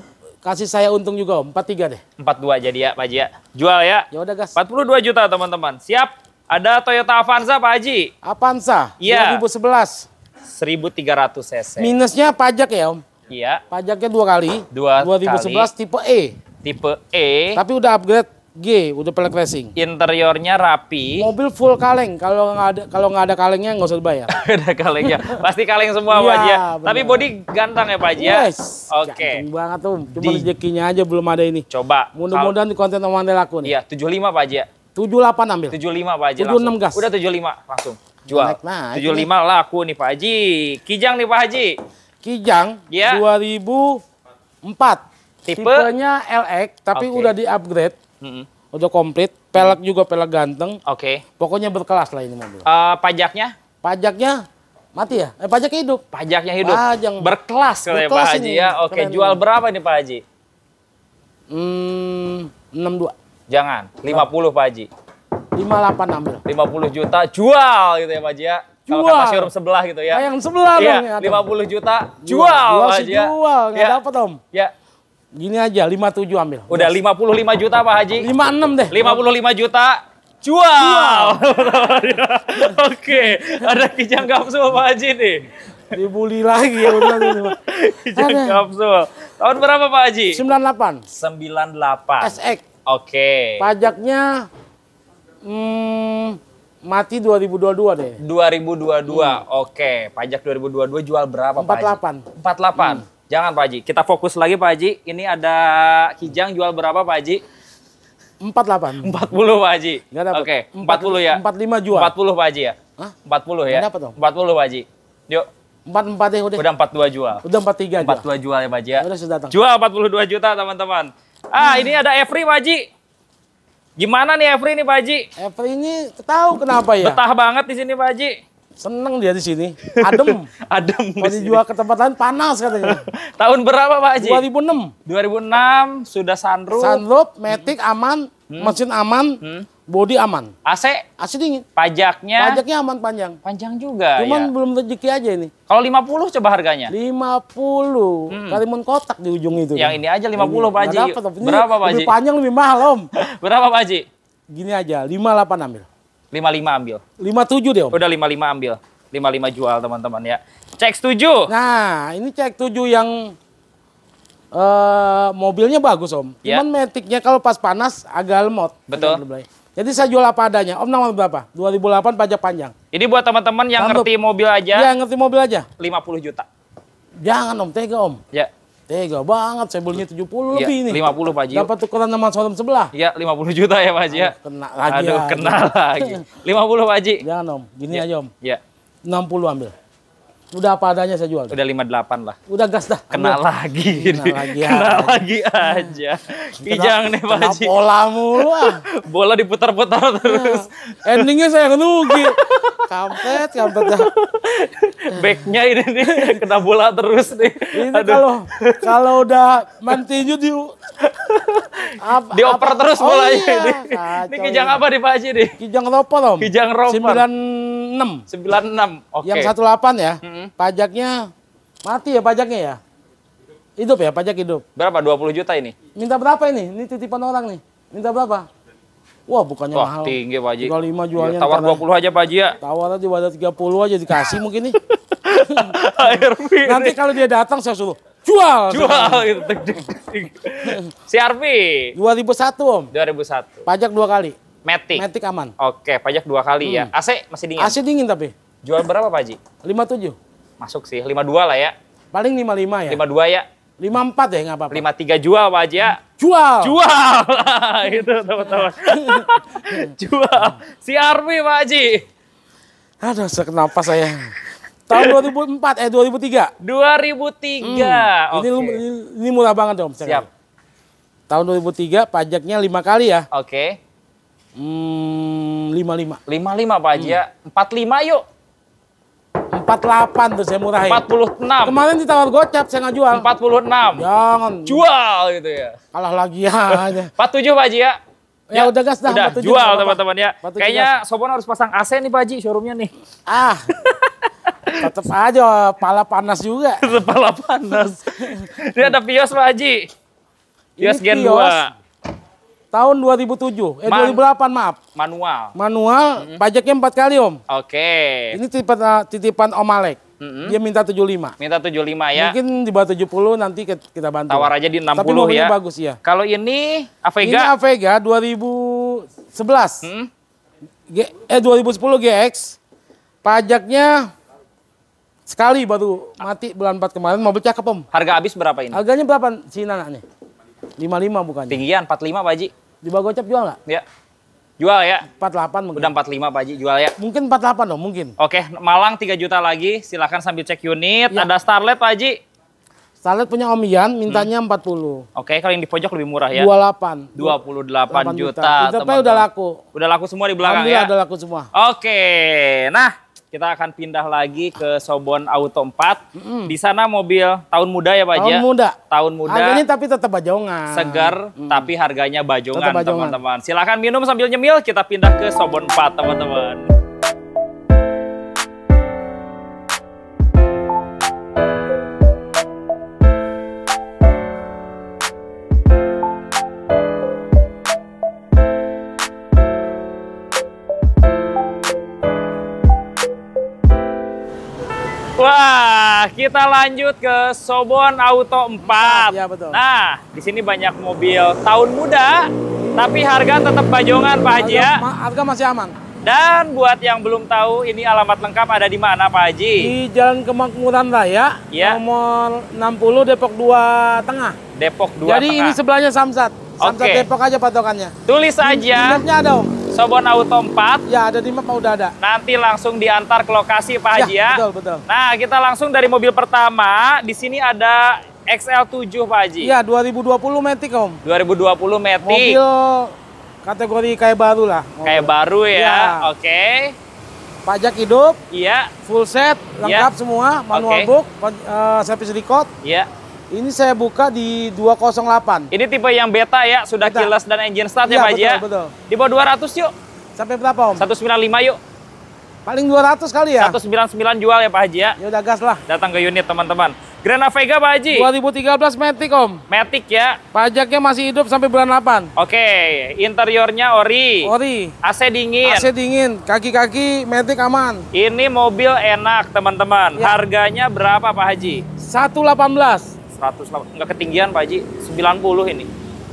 Speaker 1: Kasih saya untung juga Om, 43 deh. 42 jadi ya Pak Haji ya. Jual ya. Ya udah gas. 42 juta teman-teman. Siap. Ada Toyota Avanza Pak Haji. Avanza. Iya. 2011. 1300 cc. Minusnya pajak ya Om? Iya. Pajaknya dua kali. Dua 2011 kali. tipe E. Tipe E. Tapi udah upgrade G udah pelek racing. Interiornya rapi. Mobil full kaleng. Kalau nggak ada kalau nggak ada kalengnya nggak usah bayar. *laughs* ada kalengnya. Pasti kaleng semua Pak ya, iya, Tapi body ganteng ya Pak Haji. Ya? Yes. Oke. Okay. Ganteng banget tuh. Cuma rezekinya aja belum ada ini. Coba. Mudah-mudahan di konten teman laku nih. Iya, lima Pak ya? Tujuh delapan ambil. Tujuh lima Pak Haji 76 enam gas. Udah tujuh lima langsung. Jual. Naik, naik, 75 naik. laku nih Pak Haji. Kijang nih Pak Haji. Kijang ya. 2004. Tipe? Tipenya LX tapi okay. udah di upgrade -hmm. Udah komplit, pelek juga pelek ganteng. Oke. Okay. Pokoknya berkelas lah ini mobil. Uh, pajaknya? Pajaknya mati ya? Eh pajaknya hidup. Pajaknya hidup. Pajang. Berkelas kalau ya Pak Haji ini. ya. Oke, okay. jual berapa ini Pak Haji? Hmm, 62. Jangan, 50 Pak Haji. 58 ambil. 50 juta jual gitu ya Pak Haji ya. Jual. Kalau kata sebelah gitu ya. Nah, yang sebelah iya, dong ya. 50 juta jual, jual, jual Pak Haji. Ya. Jual, nggak Gak ya. Om. Ya, Gini aja, 57 ambil. Udah 55 juta Pak Haji. 56 deh. 55 juta. Jual. *laughs* Oke, ada kijang kapsul Pak Haji nih. Dibully lagi ya udah Kijang kapsul. Tahun berapa Pak Haji? 98. 98. SX. Oke. Pajaknya hmm, mati 2022 deh. 2022. Hmm. Oke, pajak 2022 jual berapa 48. Pak Haji? 48. 48. Hmm. Jangan Pak Haji. Kita fokus lagi Pak Haji. Ini ada Kijang jual berapa Pak Haji? 48. 40 Pak Haji. Enggak dapat. Oke, okay. 40 ya. 45 jual. 40 Pak Haji ya. Hah? 40 ya. dapat dong. 40 Pak Haji. Yuk. 44 ya udah. Udah 42 jual. Udah 43 jual. 42 jual ya Pak Haji ya. ya udah sudah datang. Jual 42 juta teman-teman. Ah, hmm. ini ada Every Pak Haji. Gimana nih Every nih Pak Haji? Every ini tahu kenapa ya? Betah banget di sini Pak Haji. Seneng dia di sini. Adem. *laughs* Adem. Mau dijual ke tempat lain panas katanya. *laughs* Tahun berapa Pak Haji? 2006. 2006 sudah sunroof. Sunroof, metik, hmm. aman, hmm. mesin aman, hmm. body aman. AC? AC dingin. Pajaknya? Pajaknya aman panjang. Panjang juga ya. Cuman ya. belum rezeki aja ini. Kalau 50 coba harganya? 50. Hmm. Kalimun kotak di ujung itu. Yang kan? ini aja 50 ini. Pak Haji. berapa Pak Haji? Lebih panjang lebih mahal Om. *laughs* berapa Pak Haji? Gini aja, 58 ambil lima lima ambil. lima tujuh deh, Om. Udah lima ambil. lima lima jual, teman-teman ya. Cek 7. Nah, ini cek 7 yang uh, mobilnya bagus, Om. Yeah. Cuman metiknya kalau pas panas agak lemot. Betul. Agak Jadi saya jual apa adanya. Om nomor berapa? 2008 pajak panjang. Ini buat teman-teman yang Tantuk. ngerti mobil aja. Iya, ngerti mobil aja. 50 juta. Jangan Om, tega Om. Ya. Tega banget, saya belinya 70 ya, lebih nih. 50 Pak Ji. Dapat tukeran sama showroom sebelah. Iya, 50 juta ya Pak Ji ya. Kena lagi. Aduh, ya. kena lagi. 50 *laughs* Pak Ji. Jangan Om, gini ya. aja Om. Iya. 60 ambil. Udah apa adanya saya jual. Udah 58 lah. Udah gas dah. Kena Udah. lagi. Kena lagi, kena nah. aja. lagi aja. Kijang nih Pak Haji. bola mulu ah. *laughs* bola diputar-putar nah. terus. Ya. Endingnya saya rugi. kampret, kampret dah. Backnya ini nih kena bola terus nih. Ini kalau kalau udah mantinya di dioper apa? terus mulai oh, iya. ini. ini kijang apa nih Pak Haji nih? Kijang ropa Om. Kijang ropa. 96. 96. Oke. Okay. Yang 18 ya. Mm -hmm. Hmm. Pajaknya mati ya pajaknya ya? Hidup ya, pajak hidup. Berapa? 20 juta ini? Minta berapa ini? Ini titipan orang nih. Minta berapa? Wah, bukannya Wah, mahal. tinggi Pak Haji. 35 jualnya. Ya, tawar dua 20 aja Pak Haji ya. Tawar aja pada 30 aja dikasih mungkin nih. *laughs* Nanti kalau dia datang saya suruh jual. Jual gitu. *laughs* si Arfi. 2001 Om. 2001. Pajak dua kali. Matic. Matic aman. Oke, pajak dua kali hmm. ya. AC masih dingin? AC dingin tapi. Jual berapa Pak Haji? 57 masuk sih. 52 lah ya. Paling 55 ya? 52 ya. 54 ya nggak apa-apa. 53 jual Pak Haji ya. Jual. Jual. *laughs* itu teman-teman. *laughs* jual. Si Army Pak Haji. Aduh, kenapa saya? Tahun 2004 eh 2003. 2003. Hmm. Okay. Ini, ini, ini murah banget Om. Siap. Tahun 2003 pajaknya 5 kali ya. Oke. Okay. Hmm, 55. 55 Pak Haji ya. hmm. ya. 45 yuk empat delapan tuh saya empat puluh enam Kemarin ditawar gocap, saya nggak jual. 46. Jangan. Jual gitu ya. Kalah lagi ya. *laughs* tujuh Pak Haji ya. Ya, ya udah gas dah. Udah, 47, jual teman-teman ya. Kayaknya Sobon harus pasang AC nih Pak Haji, showroomnya nih. Ah. *laughs* Tetep aja, pala panas juga. Tetep pala panas. *laughs* Ini ada Pios Pak Haji.
Speaker 2: Pios Gen 2.
Speaker 1: Tahun 2007, eh Man 2008 maaf. Manual. Manual, mm -hmm. pajaknya empat kali om. Oke. Okay. Ini titipan, eh, titipan Om Alek. Mm -hmm. Dia minta 75. Minta 75 ya. Mungkin di bawah 70 nanti kita bantu. Tawar aja di 60 Tapi ya. bagus ya. Kalau ini Avega. Ini Avega 2011. Mm -hmm. G eh 2010 GX. Pajaknya sekali baru mati bulan 4 kemarin mobil cakep om. Harga habis berapa ini? Harganya berapa si nanaknya? 55 bukannya. Tinggian 45 Pak Haji. Di bawah gocap jual nggak? Iya. Jual ya. 48 mungkin. Udah 45 Pak Haji, jual ya. Mungkin 48 dong, mungkin. Oke, Malang 3 juta lagi. Silahkan sambil cek unit. Ya. Ada Starlet Pak Haji. Starlet punya Om Ian, hmm. mintanya hmm. 40. Oke, kalau yang di pojok lebih murah ya. 28. 28, delapan juta. juta. Itu udah laku. Udah laku semua di belakang ya? udah laku semua. Oke, nah kita akan pindah lagi ke Sobon Auto 4. Mm Di sana mobil tahun muda ya Pak Tahun ya? muda. Tahun muda. Harganya tapi tetap bajongan. Segar mm. tapi harganya bajongan teman-teman. Silahkan minum sambil nyemil kita pindah ke Sobon 4 teman-teman. Kita lanjut ke Sobon Auto 4. Ya, betul. Nah, di sini banyak mobil tahun muda, tapi harga tetap bajongan Pak Haji ya. Harga masih aman. Dan buat yang belum tahu ini alamat lengkap ada di mana Pak Haji? Di Jalan Kemakmuran Raya, ya. nomor 60 Depok 2 Tengah. Depok 2 Jadi Tengah. ini sebelahnya Samsat. Samsat okay. Depok aja patokannya. Tulis aja. Indeknya ada Om. Sobon Auto 4. Ya, ada di map udah ada. Nanti langsung diantar ke lokasi Pak ya, Haji ya. ya. Betul, betul. Nah, kita langsung dari mobil pertama. Di sini ada XL7 Pak Haji. Iya, 2020 Matic Om. 2020 Matic. Mobil kategori kayak baru lah. Mobil. Kayak baru ya. ya. Oke. Okay. Pajak hidup. Iya. Full set, lengkap ya. semua, manual okay. book, uh, service record. Iya. Ini saya buka di 208. Ini tipe yang beta ya, sudah beta. keyless dan engine start ya, iya, ya Pak Haji. ya? betul. Di bawah 200 yuk. Sampai berapa Om? 195 yuk. Paling 200 kali ya? 199 jual ya Pak Haji ya? Ya udah gas lah. Datang ke unit teman-teman. Grand Vega Pak Haji? 2013 Matic Om. Matic ya? Pajaknya masih hidup sampai bulan 8. Oke, interiornya ori. Ori. AC dingin. AC dingin, kaki-kaki Matic aman. Ini mobil enak teman-teman. Ya. Harganya berapa Pak Haji? 118. 100 enggak ketinggian Pak Haji 90 ini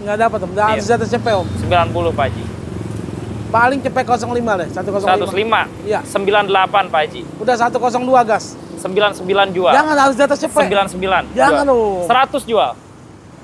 Speaker 1: enggak dapat om nggak iya. atas cepet om 90 Pak Haji paling cepet 05 deh 105 105 iya 98 Pak Haji udah 102 gas 99 jual jangan harus di atas cepet 99 jangan dong 100 jual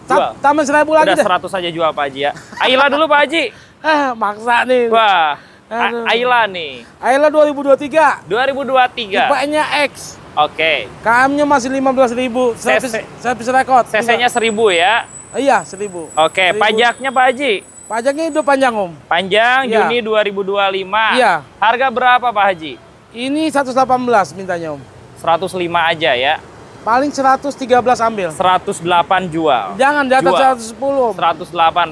Speaker 1: jual tambah 1000 lagi udah deh. 100 aja jual Pak Haji ya Ayolah dulu Pak Haji *laughs* ah maksa nih wah Aduh. Ayla nih. Ayla 2023. 2023. Tipenya X. Oke. Okay. KM-nya masih 15 ribu. Service, record. CC-nya 1000 ya. Iya, 1000. Oke, okay. pajaknya Pak Haji. Pajaknya itu panjang, Om. Panjang iya. Juni 2025. Iya. Harga berapa Pak Haji? Ini 118 mintanya, Om. 105 aja ya. Paling 113 ambil. 108 jual. Jangan di atas jual. 110. Om.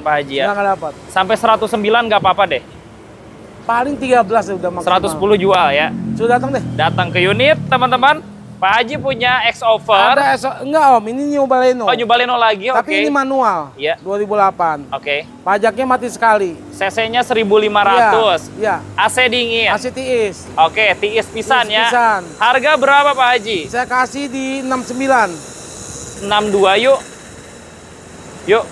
Speaker 1: 108 Pak Haji ya. Jangan dapat. Sampai 109 nggak apa-apa deh. Paling 13 ya udah maksimal. 110 jual ya. Sudah datang deh. Datang ke unit, teman-teman. Pak Haji punya X-Over. Ada enggak Om, ini New Baleno. Oh, New Baleno lagi, Tapi okay. ini manual. Iya. 2008. Oke. Okay. Pajaknya mati sekali. CC-nya 1500. Iya. Ya. AC dingin. AC tiis. Oke, okay, tiis pisan ya. Pisan. Harga berapa Pak Haji? Saya kasih di 69. 62 yuk. Yuk.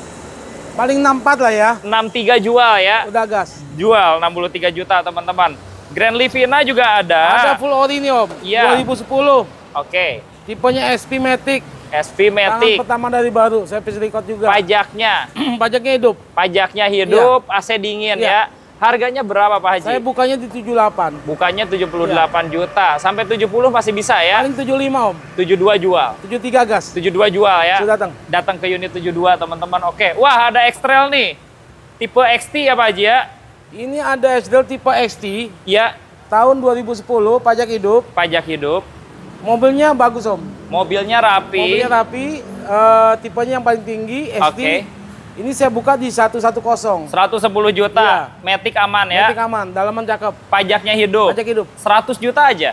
Speaker 1: Paling 64 lah ya. 63 jual ya. Udah gas. Jual 63 juta teman-teman. Grand Livina juga ada. Ada full ori nih Om. Iya. 2010. Oke. Okay. Tipenya SP Matic. SP Matic. Tangan pertama dari baru, saya record juga. Pajaknya. *clears throat* Pajaknya hidup. Pajaknya hidup, ya. AC dingin iya. ya. ya. Harganya berapa Pak Haji? Saya bukanya di 78. Bukanya 78 ya. juta. Sampai 70 masih bisa ya? Paling 75 Om. 72 jual. 73 gas. 72 jual ya. Sudah datang. Datang ke unit 72 teman-teman. Oke. Wah, ada x nih. Tipe XT ya Pak Haji ya? Ini ada X-Trail tipe XT. Ya. Tahun 2010, pajak hidup. Pajak hidup. Mobilnya bagus Om. Mobilnya rapi. Mobilnya rapi. Uh, tipenya yang paling tinggi XT. Oke. Okay ini saya buka di 110. 110 juta. Iya. Matic aman ya. Matic aman, dalaman cakep. Pajaknya hidup. Pajak hidup. 100 juta aja.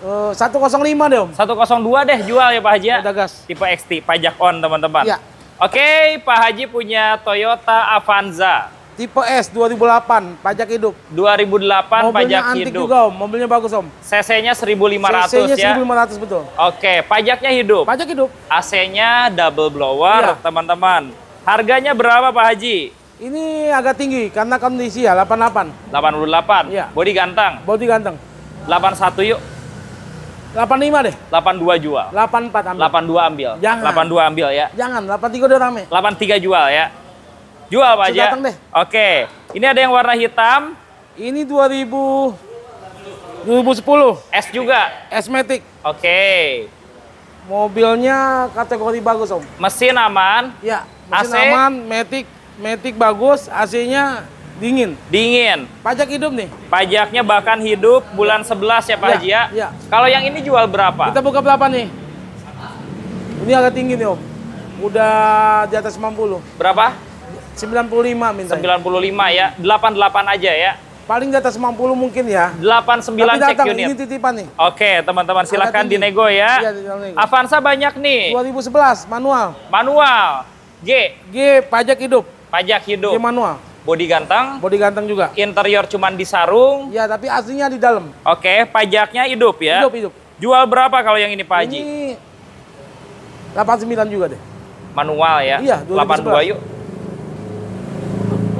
Speaker 1: Uh, eh, 105 deh, Om. 102 deh jual ya Pak Haji ya? Udah gas. Tipe XT, pajak on, teman-teman. Iya. Oke, Pak Haji punya Toyota Avanza. Tipe S 2008, pajak hidup. 2008 Mobilnya pajak hidup. Mobilnya antik juga, Om. Mobilnya bagus, Om. CC-nya 1500 CC-nya ya. 1500 betul. Oke, pajaknya hidup. Pajak hidup. AC-nya double blower, iya. teman-teman. Iya Harganya berapa Pak Haji? Ini agak tinggi karena kondisi ya 88. 88. Iya. Bodi ganteng. Bodi ganteng. 81 yuk. 85 deh. 82 jual. 84 ambil. 82 ambil. Jangan. 82 ambil ya. Jangan, 83 udah rame. 83 jual ya. Jual Pak Haji. Ya? deh. Oke. Ini ada yang warna hitam. Ini 2000 2010. S juga. S Matic. Oke. Okay. Mobilnya kategori bagus om. Mesin aman. Ya. Mesin AC. aman, metik, metik bagus, AC-nya dingin. Dingin. Pajak hidup nih. Pajaknya bahkan hidup bulan 11 ya Pak ya, Haji ya. ya. Kalau yang ini jual berapa? Kita buka berapa nih? Ini agak tinggi nih om. Udah di atas 90. Berapa? 95 minta. 95 ya. 88 aja ya. Paling di atas 50 mungkin ya. 89 Tapi datang, check unit. ini titipan nih. Oke, teman-teman silahkan dinego ya. Iya, Avanza banyak nih. 2011, manual. Manual. G. G, pajak hidup. Pajak hidup. G manual. Bodi ganteng. Bodi ganteng juga. Interior cuman disarung. Ya, tapi aslinya di dalam. Oke, pajaknya hidup ya. Hidup, hidup. Jual berapa kalau yang ini Pak Haji? Ini 89 juga deh. Manual ya? Iya, 2011. 82 yuk.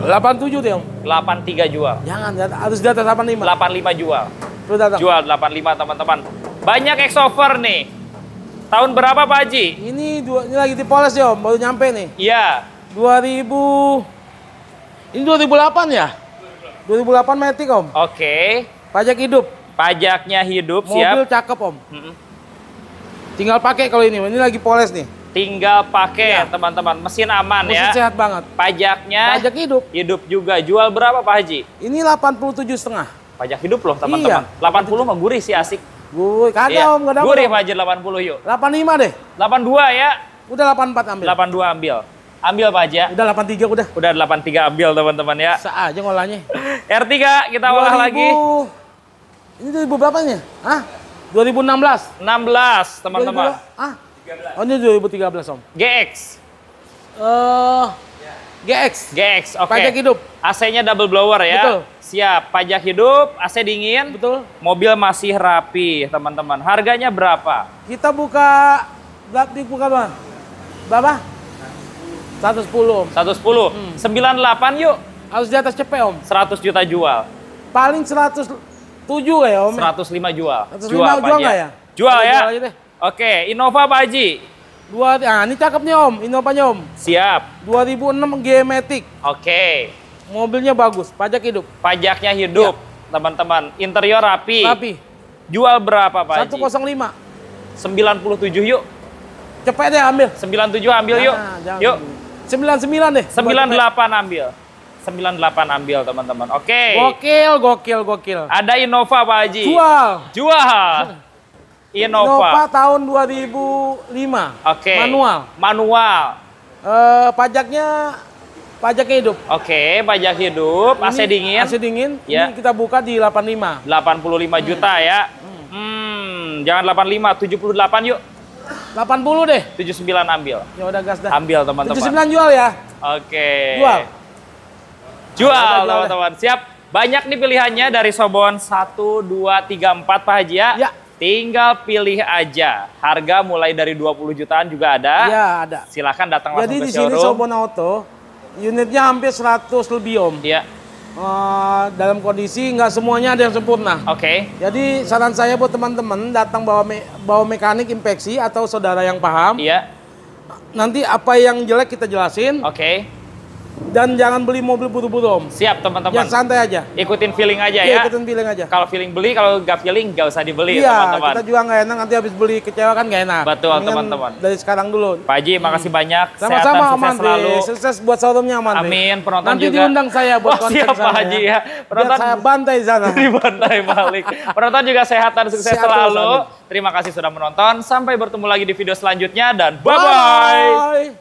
Speaker 1: 87 tuh yang? 83 jual. Jangan, harus di atas 85. 85 jual. Lu datang. Jual 85 teman-teman. Banyak exover nih. Tahun berapa Pak Haji? Ini dua, ini lagi dipoles ya, baru nyampe nih. Iya. 2000 Ini 2008 ya? 2008 metik Om. Oke. Pajak hidup. Pajaknya hidup, Mobil siap. Mobil cakep Om. Mm -hmm. Tinggal pakai kalau ini, ini lagi poles nih tinggal pakai ya. teman-teman mesin aman mesin ya mesin sehat banget pajaknya pajak hidup hidup juga jual berapa Pak Haji ini 87 setengah pajak hidup loh teman-teman iya, 80 mah gurih sih asik gurih kagak iya. om gak gurih Pak Haji 80 yuk 85 deh 82 ya udah 84 ambil 82 ambil ambil Pak Haji ya udah 83 udah udah 83 ambil teman-teman ya Sa aja ngolahnya R3 kita olah lagi ini 2000 berapanya? Hah? 2016 16 teman-teman ah 13. 2013, Om. GX. uh, eh, GX. GX, oke. Okay. Pajak hidup. AC-nya double blower ya. Betul. Siap, pajak hidup, AC dingin. Betul. Mobil masih rapi, teman-teman. Harganya berapa? Kita buka dibuka, Bang. Berapa? 110. 110. Hmm. 98 yuk. Harus di atas cepet, Om. 100 juta jual. Paling 100 7 ya om? 105 jual. 105 jual, jual nggak ya? Jual, jual ya. Jual aja deh. Oke, Innova Pak Haji. Dua, ah, ini cakep nih Om, nih Om. Siap. 2006 GMatic. Oke. Mobilnya bagus, pajak hidup. Pajaknya hidup, iya. teman-teman. Ya. Interior rapi. Rapi. Jual berapa Pak 105. Haji? 105. 97 yuk. Cepet deh ambil. 97 ambil nah, yuk. Jangan. Yuk. 99 deh. 98 ambil. 98 ambil teman-teman. Oke. Gokil, gokil, gokil. Ada Innova Pak Haji. Jual. Jual. *laughs* Innova. Innova tahun 2005. Oke. Okay. Manual. Manual. Uh, pajaknya pajaknya hidup. Oke, okay, pajak hidup, ini, AC dingin. AC dingin. Ya. Ini kita buka di 85. 85 hmm. juta ya. Hmm. hmm, jangan 85, 78 yuk. 80 deh. 79 ambil. Ya udah gas dah. Ambil teman-teman. 79 jual ya. Oke. Okay. Jual. Jual teman-teman. Siap. Banyak nih pilihannya dari Sobon 1 2 3 4 Pak Haji ya. Ya. Tinggal pilih aja. Harga mulai dari 20 jutaan juga ada. Iya, ada. Silahkan datang Jadi langsung ke showroom. Jadi di sini Sobon Auto, unitnya hampir 100 lebih om. Iya. Uh, dalam kondisi nggak semuanya ada yang sempurna. Oke. Okay. Jadi saran saya buat teman-teman datang bawa me bawa mekanik inspeksi atau saudara yang paham. Iya. Nanti apa yang jelek kita jelasin. Oke. Okay dan jangan beli mobil buru-buru om. Siap teman-teman. Ya santai aja. Ikutin feeling aja ya. ya. Ikutin feeling aja. Kalau feeling beli, kalau nggak feeling nggak usah dibeli iya, teman-teman. kita juga nggak enak nanti habis beli kecewa kan nggak enak. Betul teman-teman. Dari sekarang dulu. Pak Haji, makasih hmm. banyak. Sama-sama sukses selalu. Sukses buat showroomnya aman Amin, penonton nanti juga. Nanti diundang saya buat *laughs* oh, konten siap, Pak ya. Haji ya. Penonton saya bantai sana. *laughs* Di bantai balik. penonton juga sehat dan sukses sehat selalu. Terima kasih sudah menonton. Sampai bertemu lagi di video selanjutnya dan bye-bye.